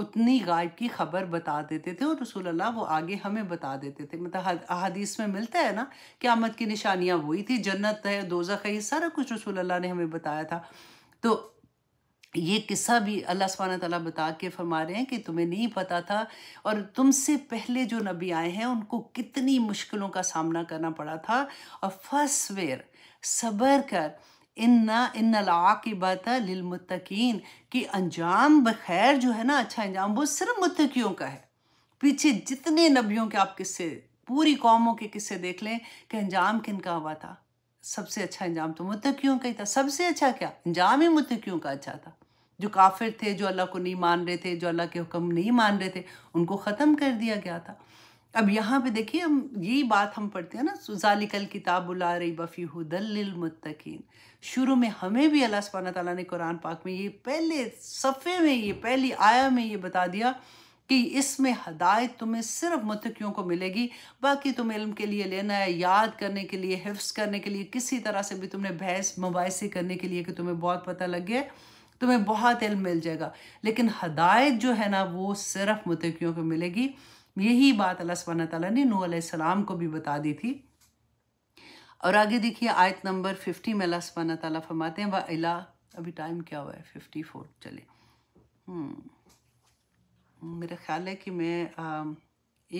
उतनी गायब की खबर बता देते थे और रसूल अल्लाह वो आगे हमें बता देते थे मतलब अहदीस में मिलता है ना कि आमद की निशानियाँ वही थी जन्नत है दोजा है ये सारा कुछ रसूल अल्लाह ने हमें बताया था तो ये किस्सा भी अल्लाह सुबहाना तला बता के फरमा रहे हैं कि तुम्हें नहीं पता था और तुमसे पहले जो नबी आए हैं उनको कितनी मुश्किलों का सामना करना पड़ा था और फर्स्ट वेयर सबर कर इन्ना लाकिबत लिलमतकीन कि अंजाम बखैर जो है ना अच्छा अंजाम वो सिर्फ मुतकीयों का है पीछे जितने नबियों के आप किस्से पूरी कौमों के किस्से देख लें कि अंजाम किन का हुआ था सबसे अच्छा अंजाम तो मुतकियों का ही था सबसे अच्छा क्या अंजाम ही मुतकियों का अच्छा था जो काफिर थे जो अल्लाह को नहीं मान रहे थे जो अल्लाह के हुक्म नहीं मान रहे थे उनको ख़त्म कर दिया गया था अब यहाँ पे देखिए हम यही बात हम पढ़ते हैं ना सुजालिकल किताब बुला रही बफ़ी हुदलमतकीन शुरू में हमें भी अल्लाह सुबह ताला ने कुरान पाक में ये पहले सफ़े में ये पहली आया में ये बता दिया कि इसमें हदायत तुम्हें सिर्फ मतकियों को मिलेगी बाकी तुम इल्म के लिए लेना है याद करने के लिए हिफ्स करने के लिए किसी तरह से भी तुमने बहस मुबासे करने के लिए कि तुम्हें बहुत पता लग गया तुम्हें बहुत इल्म मिल जाएगा लेकिन हदायत जो है ना वो सिर्फ मतकियों को मिलेगी यही बात अल्लाह सुबहाना तला ने नू आसमाम को भी बता दी थी और आगे देखिए आयत नंबर फिफ्टी में अल्लाह सुबहाना तला फरमाते हैं व अला अभी टाइम क्या हुआ है फिफ्टी फोर चले हम्म, मेरा ख्याल है कि मैं आ,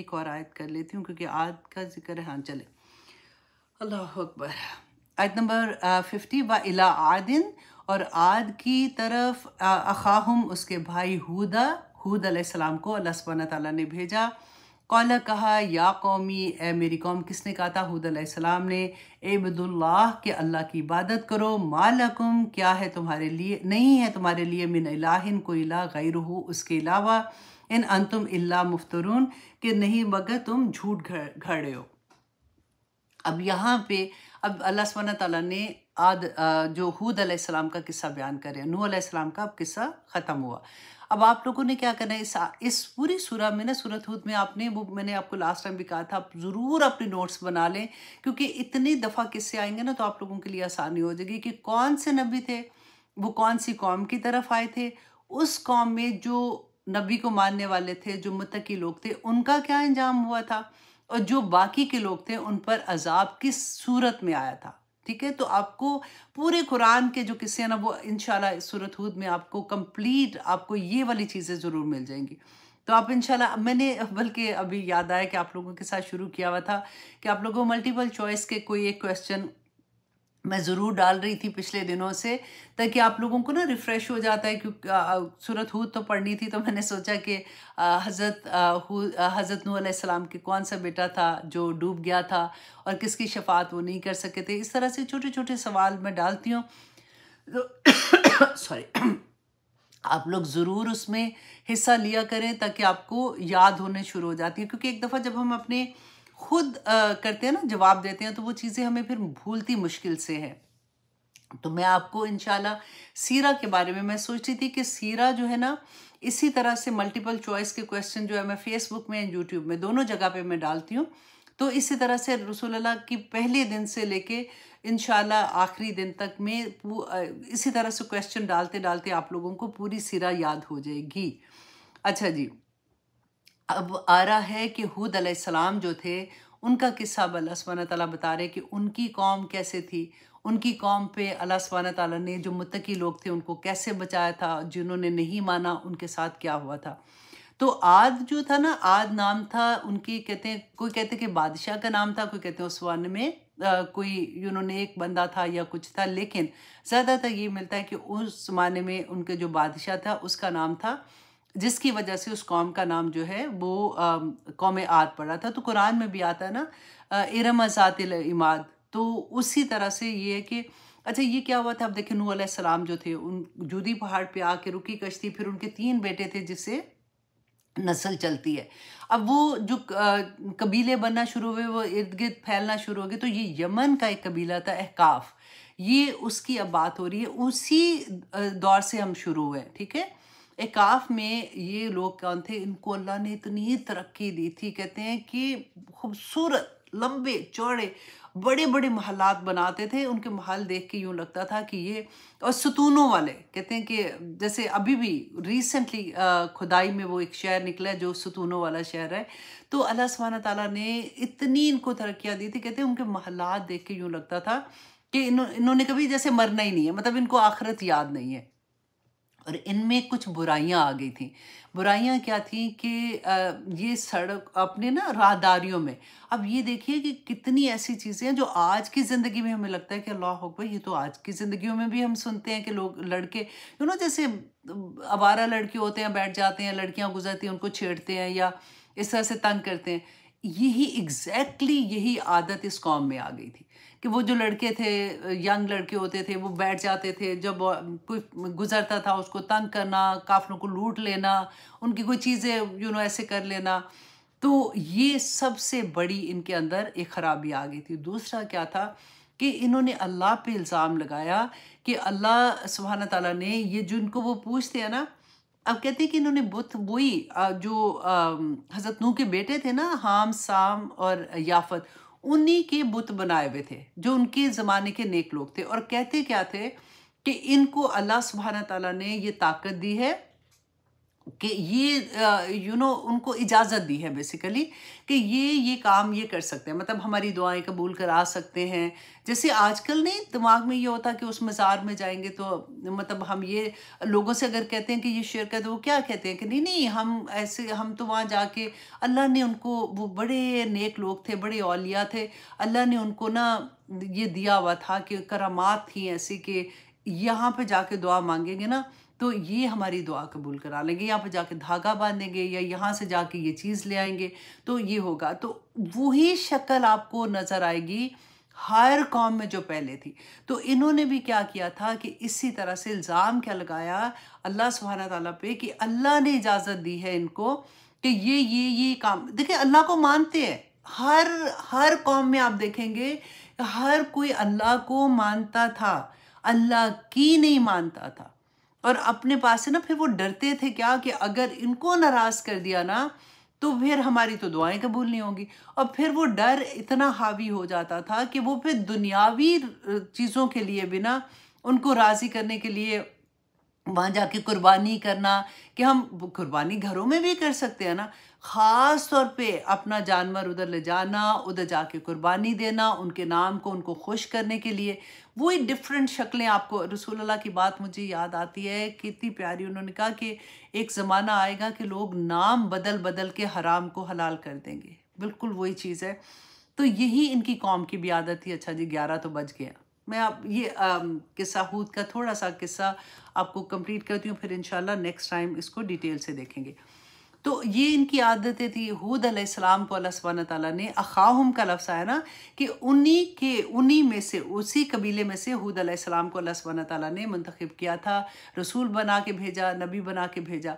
एक और आयत कर लेती हूँ क्योंकि आज का जिक्र है हाँ चले अल्लाह अकबर आयत नंबर फिफ्टी व इला आदिन और आद की तरफ अखाहम उसके भाई हुदा हूद अलैहिस्सलाम को अल्लाह सुबहाना ताला ने भेजा कौल कहा या कौमी ए मेरी कौम किसने कहा था हूद अलैहिस्सलाम ने एबदुल्लाह के अल्लाह की इबादत करो मालकुम क्या है तुम्हारे लिए नहीं है तुम्हारे लिए मिन इलाहिन को इला गैर उसके अलावा इन अंतुम अल्ला मुफ्तरून के नहीं मगर तुम झूठ घड़े हो अब यहाँ पे अब अल्लाह सुबहाना ताला ने आद जो हूद अलैहिस्सलाम का किस्सा बयान करें नू अलैहिस्सलाम का अब किस्सा ख़त्म हुआ अब आप लोगों ने क्या करना है इस इस पूरी सूरह में ना सूरत हूद में आपने वो मैंने आपको लास्ट टाइम भी कहा था आप ज़रूर अपने नोट्स बना लें क्योंकि इतनी दफ़ा किससे आएंगे ना तो आप लोगों के लिए आसानी हो जाएगी कि कौन से नबी थे वो कौन सी कौम की तरफ आए थे उस कौम में जो नबी को मानने वाले थे जो मतकी लोग थे उनका क्या इंजाम हुआ था और जो बाकी के लोग थे उन पर अजाब किस सूरत में आया था ठीक है तो आपको पूरे कुरान के जो किस्से हैं ना वो इन सूरत हूद में आपको कंप्लीट आपको ये वाली चीज़ें ज़रूर मिल जाएंगी तो आप इन मैंने बल्कि अभी याद आया कि आप लोगों के साथ शुरू किया हुआ था कि आप लोगों को मल्टीपल चॉइस के कोई एक क्वेश्चन मैं ज़रूर डाल रही थी पिछले दिनों से ताकि आप लोगों को ना रिफ़्रेश हो जाता है क्योंकि सूरत हूद तो पढ़नी थी तो मैंने सोचा कि हज़रत हज़रत नू सलाम के कौन सा बेटा था जो डूब गया था और किसकी शफात वो नहीं कर सके थे इस तरह से छोटे छोटे सवाल मैं डालती हूँ तो सॉरी आप लोग ज़रूर उसमें हिस्सा लिया करें ताकि आपको याद होने शुरू हो जाती है क्योंकि एक दफ़ा जब हम अपने खुद आ, करते हैं ना जवाब देते हैं तो वो चीज़ें हमें फिर भूलती मुश्किल से है तो मैं आपको इन सीरा के बारे में मैं सोच रही थी कि सीरा जो है ना इसी तरह से मल्टीपल चॉइस के क्वेश्चन जो है मैं फेसबुक में यूट्यूब में दोनों जगह पे मैं डालती हूँ तो इसी तरह से रसोल्ला की पहले दिन से लेके इन आखिरी दिन तक में इसी तरह से क्वेश्चन डालते डालते आप लोगों को पूरी सिरा याद हो जाएगी अच्छा जी अब आ रहा है कि हूद अलैहिस्सलाम जो थे उनका किस्सा अब अल्लाह सुबहाना ताली बता रहे कि उनकी कौम कैसे थी उनकी कौम पे अल्लाह सुबहाना ताली ने जो मुतकी लोग थे उनको कैसे बचाया था जिन्होंने नहीं माना उनके साथ क्या हुआ था तो आद जो था ना आद नाम था उनकी कहते हैं कोई कहते कि बादशाह का नाम था कोई कहते हैं उस वन में आ, कोई उन्होंने एक बंदा था या कुछ था लेकिन ज़्यादातर ये मिलता है कि उस ज़माने में उनके जो बादशाह था उसका नाम था जिसकी वजह से उस कौम का नाम जो है वो कौम आद पड़ा था तो कुरान में भी आता है ना इरम आजात इमाद तो उसी तरह से ये है कि अच्छा ये क्या हुआ था अब देखिए नू सलाम जो थे उन जूदी पहाड़ पे आके रुकी कश्ती फिर उनके तीन बेटे थे जिससे नस्ल चलती है अब वो जो कबीले बनना शुरू हुए वो इर्द गिर्द फैलना शुरू हो गए तो ये यमन का एक कबीला था अहकाफ़ ये उसकी अब बात हो रही है उसी दौर से हम शुरू हुए ठीक है एकाफ में ये लोग कौन थे इनको अल्लाह ने इतनी तरक्की दी थी कहते हैं कि खूबसूरत लंबे चौड़े बड़े बड़े महलात बनाते थे उनके महल देख के यूँ लगता था कि ये और सतूनों वाले कहते हैं कि जैसे अभी भी रिसेंटली खुदाई में वो एक शहर निकला है जो सतूनों वाला शहर है तो अल्लाह सुबहाना ताला ने इतनी इनको तरक्या दी थी कहते हैं उनके महलात देख के यूँ लगता था कि इन्होंने कभी जैसे मरना ही नहीं है मतलब इनको आखरत याद नहीं है और इनमें कुछ बुराइयां आ गई थी बुराइयां क्या थी कि ये सड़क अपने ना राहदारियों में अब ये देखिए कि कितनी ऐसी चीज़ें हैं जो आज की ज़िंदगी में हमें लगता है कि अल्लाह अकबर ये तो आज की ज़िंदगियों में भी हम सुनते हैं कि लोग लड़के यू नो जैसे आवारा लड़के होते हैं बैठ जाते हैं लड़कियाँ गुजरती हैं उनको छेड़ते हैं या इस तरह से तंग करते हैं यही एग्जैक्टली exactly यही आदत इस कॉम में आ गई थी कि वो जो लड़के थे यंग लड़के होते थे वो बैठ जाते थे जब कोई गुजरता था उसको तंग करना काफलों को लूट लेना उनकी कोई चीज़ें यू नो ऐसे कर लेना तो ये सबसे बड़ी इनके अंदर एक ख़राबी आ गई थी दूसरा क्या था कि इन्होंने अल्लाह पे इल्ज़ाम लगाया कि अल्लाह सुबहाना तला ने ये जो इनको वो पूछते हैं ना अब कहते हैं कि इन्होंने बुत वही जो हज़रत नू के बेटे थे ना हाम साम और याफत उन्हीं के बुत बनाए हुए थे जो उनके ज़माने के नेक लोग थे और कहते क्या थे कि इनको अल्लाह सुबहाना तला ने ये ताकत दी है कि ये यू नो उनको इजाज़त दी है बेसिकली कि ये ये काम ये कर सकते हैं मतलब हमारी दुआएं कबूल करा सकते हैं जैसे आजकल नहीं दिमाग में ये होता कि उस मज़ार में जाएंगे तो मतलब हम ये लोगों से अगर कहते हैं कि ये शेयर कर दो वो क्या कहते हैं कि नहीं नहीं हम ऐसे हम तो वहाँ जाके अल्लाह ने उनको वो बड़े नेक लोग थे बड़े औलिया थे अल्लाह ने उनको ना ये दिया हुआ था कि करामात थी ऐसी कि यहाँ पर जाके दुआ मांगेंगे ना तो ये हमारी दुआ कबूल करा लेंगे यहाँ पर जाके धागा बांधेंगे या यहाँ से जाके ये चीज़ ले आएंगे तो ये होगा तो वही शक्ल आपको नज़र आएगी हर कौम में जो पहले थी तो इन्होंने भी क्या किया था कि इसी तरह से इल्ज़ाम क्या लगाया अल्लाह सुबहाना तला पे कि अल्लाह ने इजाज़त दी है इनको कि ये ये ये काम देखिए अल्लाह को मानते हैं हर हर कॉम में आप देखेंगे हर कोई अल्लाह को मानता था अल्लाह की नहीं मानता था और अपने पास से ना फिर वो डरते थे क्या कि अगर इनको नाराज़ कर दिया ना तो फिर हमारी तो दुआएं कबूल नहीं होंगी और फिर वो डर इतना हावी हो जाता था कि वो फिर दुनियावी चीज़ों के लिए बिना उनको राज़ी करने के लिए वहाँ जाके कुर्बानी करना कि हम कुर्बानी घरों में भी कर सकते हैं ना ख़ास तौर पे अपना जानवर उधर ले जाना उधर जाके कुर्बानी देना उनके नाम को उनको खुश करने के लिए वो एक डिफरेंट शक्लें आपको रसूल अल्लाह की बात मुझे याद आती है कितनी प्यारी उन्होंने कहा कि एक ज़माना आएगा कि लोग नाम बदल बदल के हराम को हलाल कर देंगे बिल्कुल वही चीज़ है तो यही इनकी कौम की भी आदत थी अच्छा जी ग्यारह तो बज गया मैं आप ये किस्सा हूद का थोड़ा सा किस्सा आपको कंप्लीट करती हूँ फिर इन नेक्स्ट टाइम इसको डिटेल से देखेंगे तो ये इनकी आदतें थी हूद अलैहिस्सलाम को अल्लाह सुबहान ताला ने अखाहम का लफ्ज़ आया ना कि उन्हीं के उन्हीं में से उसी कबीले में से हूद अलैहिस्सलाम को अल्लाह सुबहान ताला ने मंतखब किया था रसूल बना के भेजा नबी बना के भेजा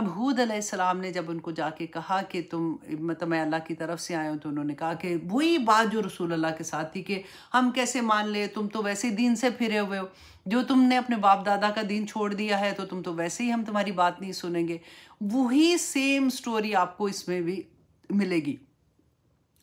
अब हूद अलैहिस्सलाम ने जब उनको जाके कहा कि तुम मतलब मैं अल्लाह की तरफ से आए तो उन्होंने कहा कि वही बात जो रसूल अल्लाह के साथ थी कि हम कैसे मान ले तुम तो वैसे दिन से फिरे हुए हो जो तुमने अपने बाप दादा का दिन छोड़ दिया है तो तुम तो वैसे ही हम तुम्हारी बात नहीं सुनेंगे वही सेम स्टोरी आपको इसमें भी मिलेगी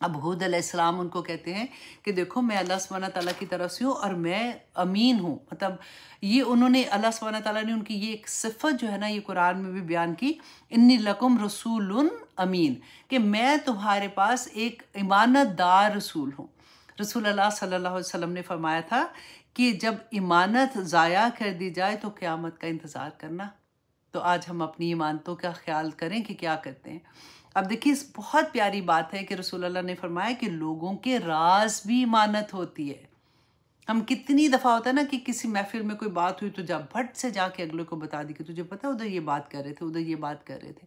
अब हूद अलैहिस्सलाम उनको कहते हैं कि देखो मैं अल्लाह सुबहाना तला की तरफ से हूँ और मैं अमीन हूँ मतलब ये उन्होंने अल्लाह सुबहाना तला ने उनकी ये एक सिफत जो है ना ये कुरान में भी बयान की इन्नी लकुम रसूल अमीन कि मैं तुम्हारे पास एक दार रसूल हूँ रसूल अल्लाह सल्लल्लाहु अलैहि वसल्लम ने फरमाया था कि जब इमानत ज़ाया कर दी जाए तो क़्यामत का इंतज़ार करना तो आज हम अपनी इमानतों का ख्याल करें कि क्या करते हैं अब देखिए इस बहुत प्यारी बात है कि रसूलुल्लाह ने फरमाया कि लोगों के राज भी इमानत होती है हम कितनी दफ़ा होता है ना कि किसी महफिल में कोई बात हुई तो जा भट से जाके अगले को बता दी कि तुझे पता उधर ये बात कर रहे थे उधर ये बात कर रहे थे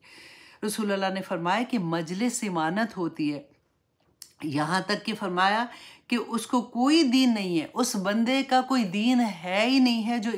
रसूलुल्लाह ने फरमाया कि मजलिस इमानत होती है यहाँ तक कि फरमाया कि उसको कोई दीन नहीं है उस बंदे का कोई दीन है ही नहीं है जो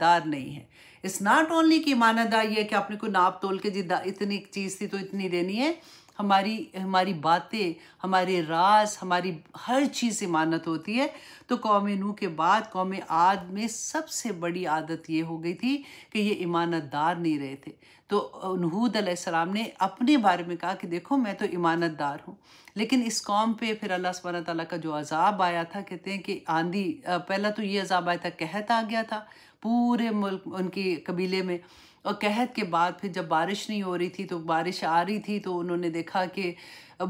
दार नहीं है इट्स नॉट ओनली कि ईमानतदार ये कि आपने को नाप तोल के जी इतनी चीज़ थी तो इतनी देनी है हमारी हमारी बातें हमारे राज हमारी हर चीज़ इमानत होती है तो कौम नू के बाद कौम आद में सबसे बड़ी आदत ये हो गई थी कि ये ईमानतदार नहीं रहे थे तो नहूद सलाम ने अपने बारे में कहा कि देखो मैं तो ईमानतदार हूँ लेकिन इस कौम पे फिर अल्लाह सुबहाना तला का जो अजाब आया था कहते हैं कि आंधी पहला तो ये अजाब आया था कहत आ गया था पूरे मुल्क उनके कबीले में और कहत के बाद फिर जब बारिश नहीं हो रही थी तो बारिश आ रही थी तो उन्होंने देखा कि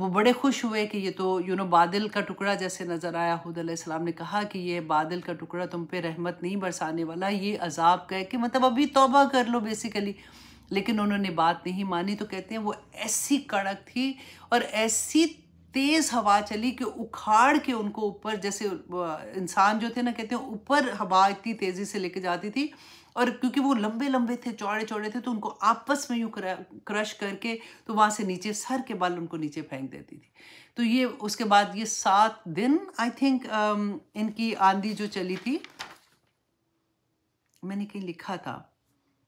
वो बड़े खुश हुए कि ये तो यू नो बादल का टुकड़ा जैसे नज़र आया हूद सलाम ने कहा कि ये बादल का टुकड़ा तुम पे रहमत नहीं बरसाने वाला ये अजाब कह के मतलब अभी तोबा कर लो बेसिकली लेकिन उन्होंने बात नहीं मानी तो कहते हैं वो ऐसी कड़क थी और ऐसी तेज हवा चली कि उखाड़ के उनको ऊपर जैसे इंसान जो थे ना कहते हैं ऊपर हवा इतनी तेज़ी से लेके जाती थी और क्योंकि वो लंबे लंबे थे चौड़े चौड़े थे तो उनको आपस में यूँ क्रश करके तो वहाँ से नीचे सर के बल उनको नीचे फेंक देती थी तो ये उसके बाद ये सात दिन आई थिंक इनकी आंधी जो चली थी मैंने कहीं लिखा था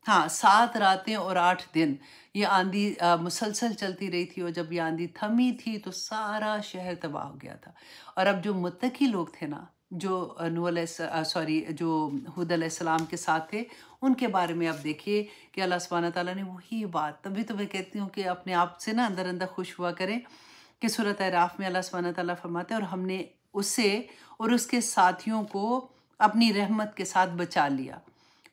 हाँ सात रातें और आठ दिन ये आंधी मुसलसल चलती रही थी और जब ये आंधी थमी थी तो सारा शहर तबाह हो गया था और अब जो मुतकी लोग थे ना जो नूल सॉरी जो हूद सलाम के साथ थे उनके बारे में आप देखिए कि अल्लाह सुबहाना ताला ने वही बात तभी तो मैं कहती हूँ कि अपने आप से ना अंदर अंदर खुश हुआ करें कि सूरत राफ में अल्लाह सुबहाना ताला फरमाते और हमने उसे और उसके साथियों को अपनी रहमत के साथ बचा लिया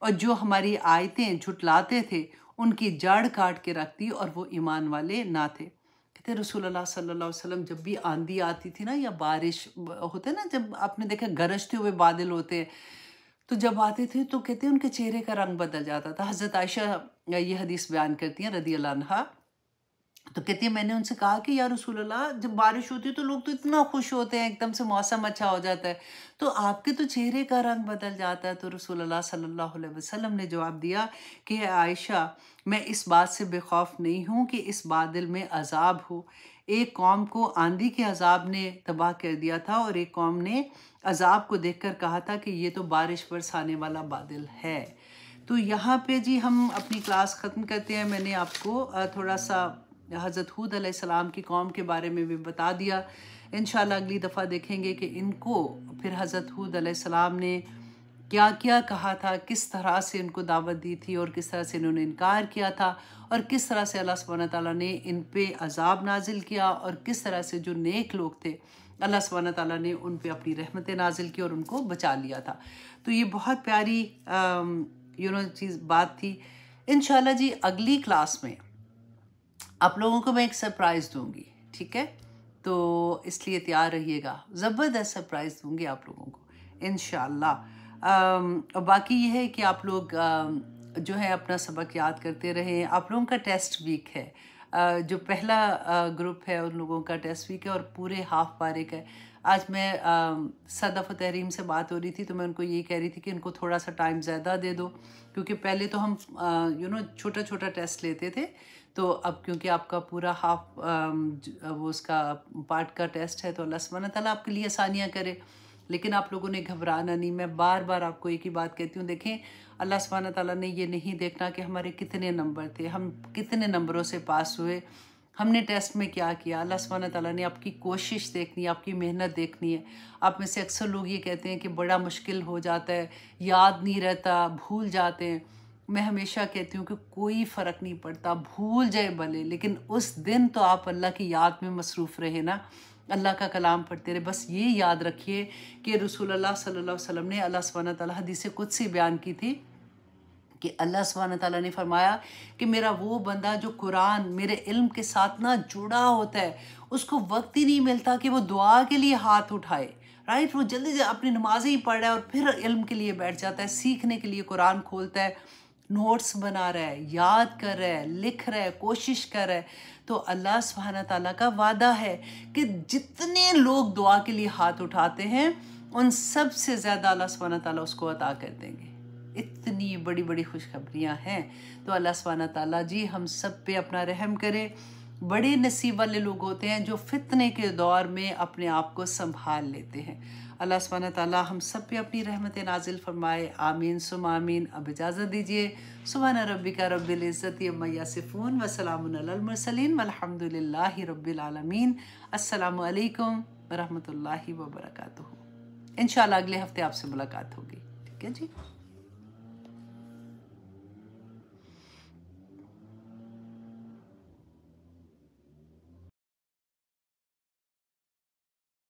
और जो हमारी आयतें झुटलाते थे उनकी जड़ काट के रखती और वो ईमान वाले ना थे कहते रसूलुल्लाह सल्लल्लाहु अलैहि वसल्लम जब भी आंधी आती थी ना या बारिश होते ना जब आपने देखा गरजते हुए बादल होते हैं तो जब आते थे तो कहते हैं उनके चेहरे का रंग बदल जाता था हज़रत आयशा ये हदीस बयान करती हैं रदी अल्लाह तो कहती है मैंने उनसे कहा कि यार रसूल्ला जब बारिश होती है तो लोग तो इतना खुश होते हैं एकदम से मौसम अच्छा हो जाता है तो आपके तो चेहरे का रंग बदल जाता है तो रसूलुल्लाह सल्लल्लाहु अलैहि वसल्लम ने जवाब दिया कि आयशा मैं इस बात से बेखौफ नहीं हूँ कि इस बादल में अजाब हो एक कौम को आंधी के अजाब ने तबाह कर दिया था और एक कौम ने अजाब को कर कहा था कि ये तो बारिश बरसाने वाला बादल है तो यहाँ पे जी हम अपनी क्लास ख़त्म करते हैं मैंने आपको थोड़ा सा हज़रत हूद अलैहिस्सलाम की कौम के बारे में भी बता दिया इन अगली दफ़ा देखेंगे कि इनको फिर हज़रत हूद अलैहिस्सलाम ने क्या क्या कहा था किस तरह से इनको दावत दी थी और किस तरह से इन्होंने इनकार किया था और किस तरह से अल्लाह सुबहाना ने इन पे अजाब नाजिल किया और किस तरह से जो नेक लोग थे अल्लाह सुबहाना ताली ने उन पे अपनी रहमतें नाजिल की और उनको बचा लिया था तो ये बहुत प्यारी यू नो चीज़ बात थी इन जी अगली क्लास में आप लोगों को मैं एक सरप्राइज़ दूंगी ठीक है तो इसलिए तैयार रहिएगा ज़बरदस्त सरप्राइज़ दूंगी आप लोगों को इन और बाकी ये है कि आप लोग जो है अपना सबक याद करते रहें आप लोगों का टेस्ट वीक है जो पहला ग्रुप है उन लोगों का टेस्ट वीक है और पूरे हाफ पारे का आज मैं सदाफ़ तहरीम से बात हो रही थी तो मैं उनको ये कह रही थी कि उनको थोड़ा सा टाइम ज़्यादा दे दो क्योंकि पहले तो हम यू नो छोटा छोटा टेस्ट लेते थे तो अब क्योंकि आपका पूरा हाफ वो um, उसका पार्ट का टेस्ट है तो अल्लाह सुबहाना तला आपके लिए आसानियाँ करे लेकिन आप लोगों ने घबराना नहीं मैं बार बार आपको एक ही बात कहती हूँ देखें अल्लाह सुबहाना ताला ने ये नहीं देखना कि हमारे कितने नंबर थे हम कितने नंबरों से पास हुए हमने टेस्ट में क्या किया अल्लाह सुबहाना ताला ने आपकी कोशिश देखनी है आपकी मेहनत देखनी है आप में से अक्सर लोग ये कहते हैं कि बड़ा मुश्किल हो जाता है याद नहीं रहता भूल जाते हैं मैं हमेशा कहती हूँ कि कोई फ़र्क नहीं पड़ता भूल जाए भले लेकिन उस दिन तो आप अल्लाह की याद में मसरूफ़ रहे ना अल्लाह का कलाम पढ़ते रहे बस ये याद रखिए कि रसूल सल्ला वसम ने अल्लाह सुबहाना तला से कुछ सी बयान की थी कि अल्लाह सुबहाना तला ने फरमाया कि मेरा वो बंदा जो कुरान मेरे इल्म के साथ ना जुड़ा होता है उसको वक्त ही नहीं मिलता कि वो दुआ के लिए हाथ उठाए राइट वो जल्दी अपनी नमाज़ें ही पढ़ रहा है और फिर इल्म के लिए बैठ जाता है सीखने के लिए कुरान खोलता है नोट्स बना रहा है याद कर रहा है लिख रहा है कोशिश कर रहा है तो अल्लाह सुबहाना तला का वादा है कि जितने लोग दुआ के लिए हाथ उठाते हैं उन सब से ज़्यादा अल्लाह सुबहाना ताली उसको अता कर देंगे इतनी बड़ी बड़ी खुशखबरियाँ हैं तो अल्लाह सुबहाना ताली जी हम सब पे अपना रहम करे बड़े नसीब वाले लोग होते हैं जो फितने के दौर में अपने आप को संभाल लेते हैं अल्लाह सुबहान ताली हम सब पे अपनी रहमत नाजिल फरमाए आमीन सुम आमीन अब इजाज़त दीजिए सुबहान रबी का रबिल्ज़त मैसफ़ून वसलामसलिन अलहमदिल्ला रबालमीन असलकम वरहमल वबरक इन अगले हफ़्ते आपसे मुलाकात होगी ठीक है जी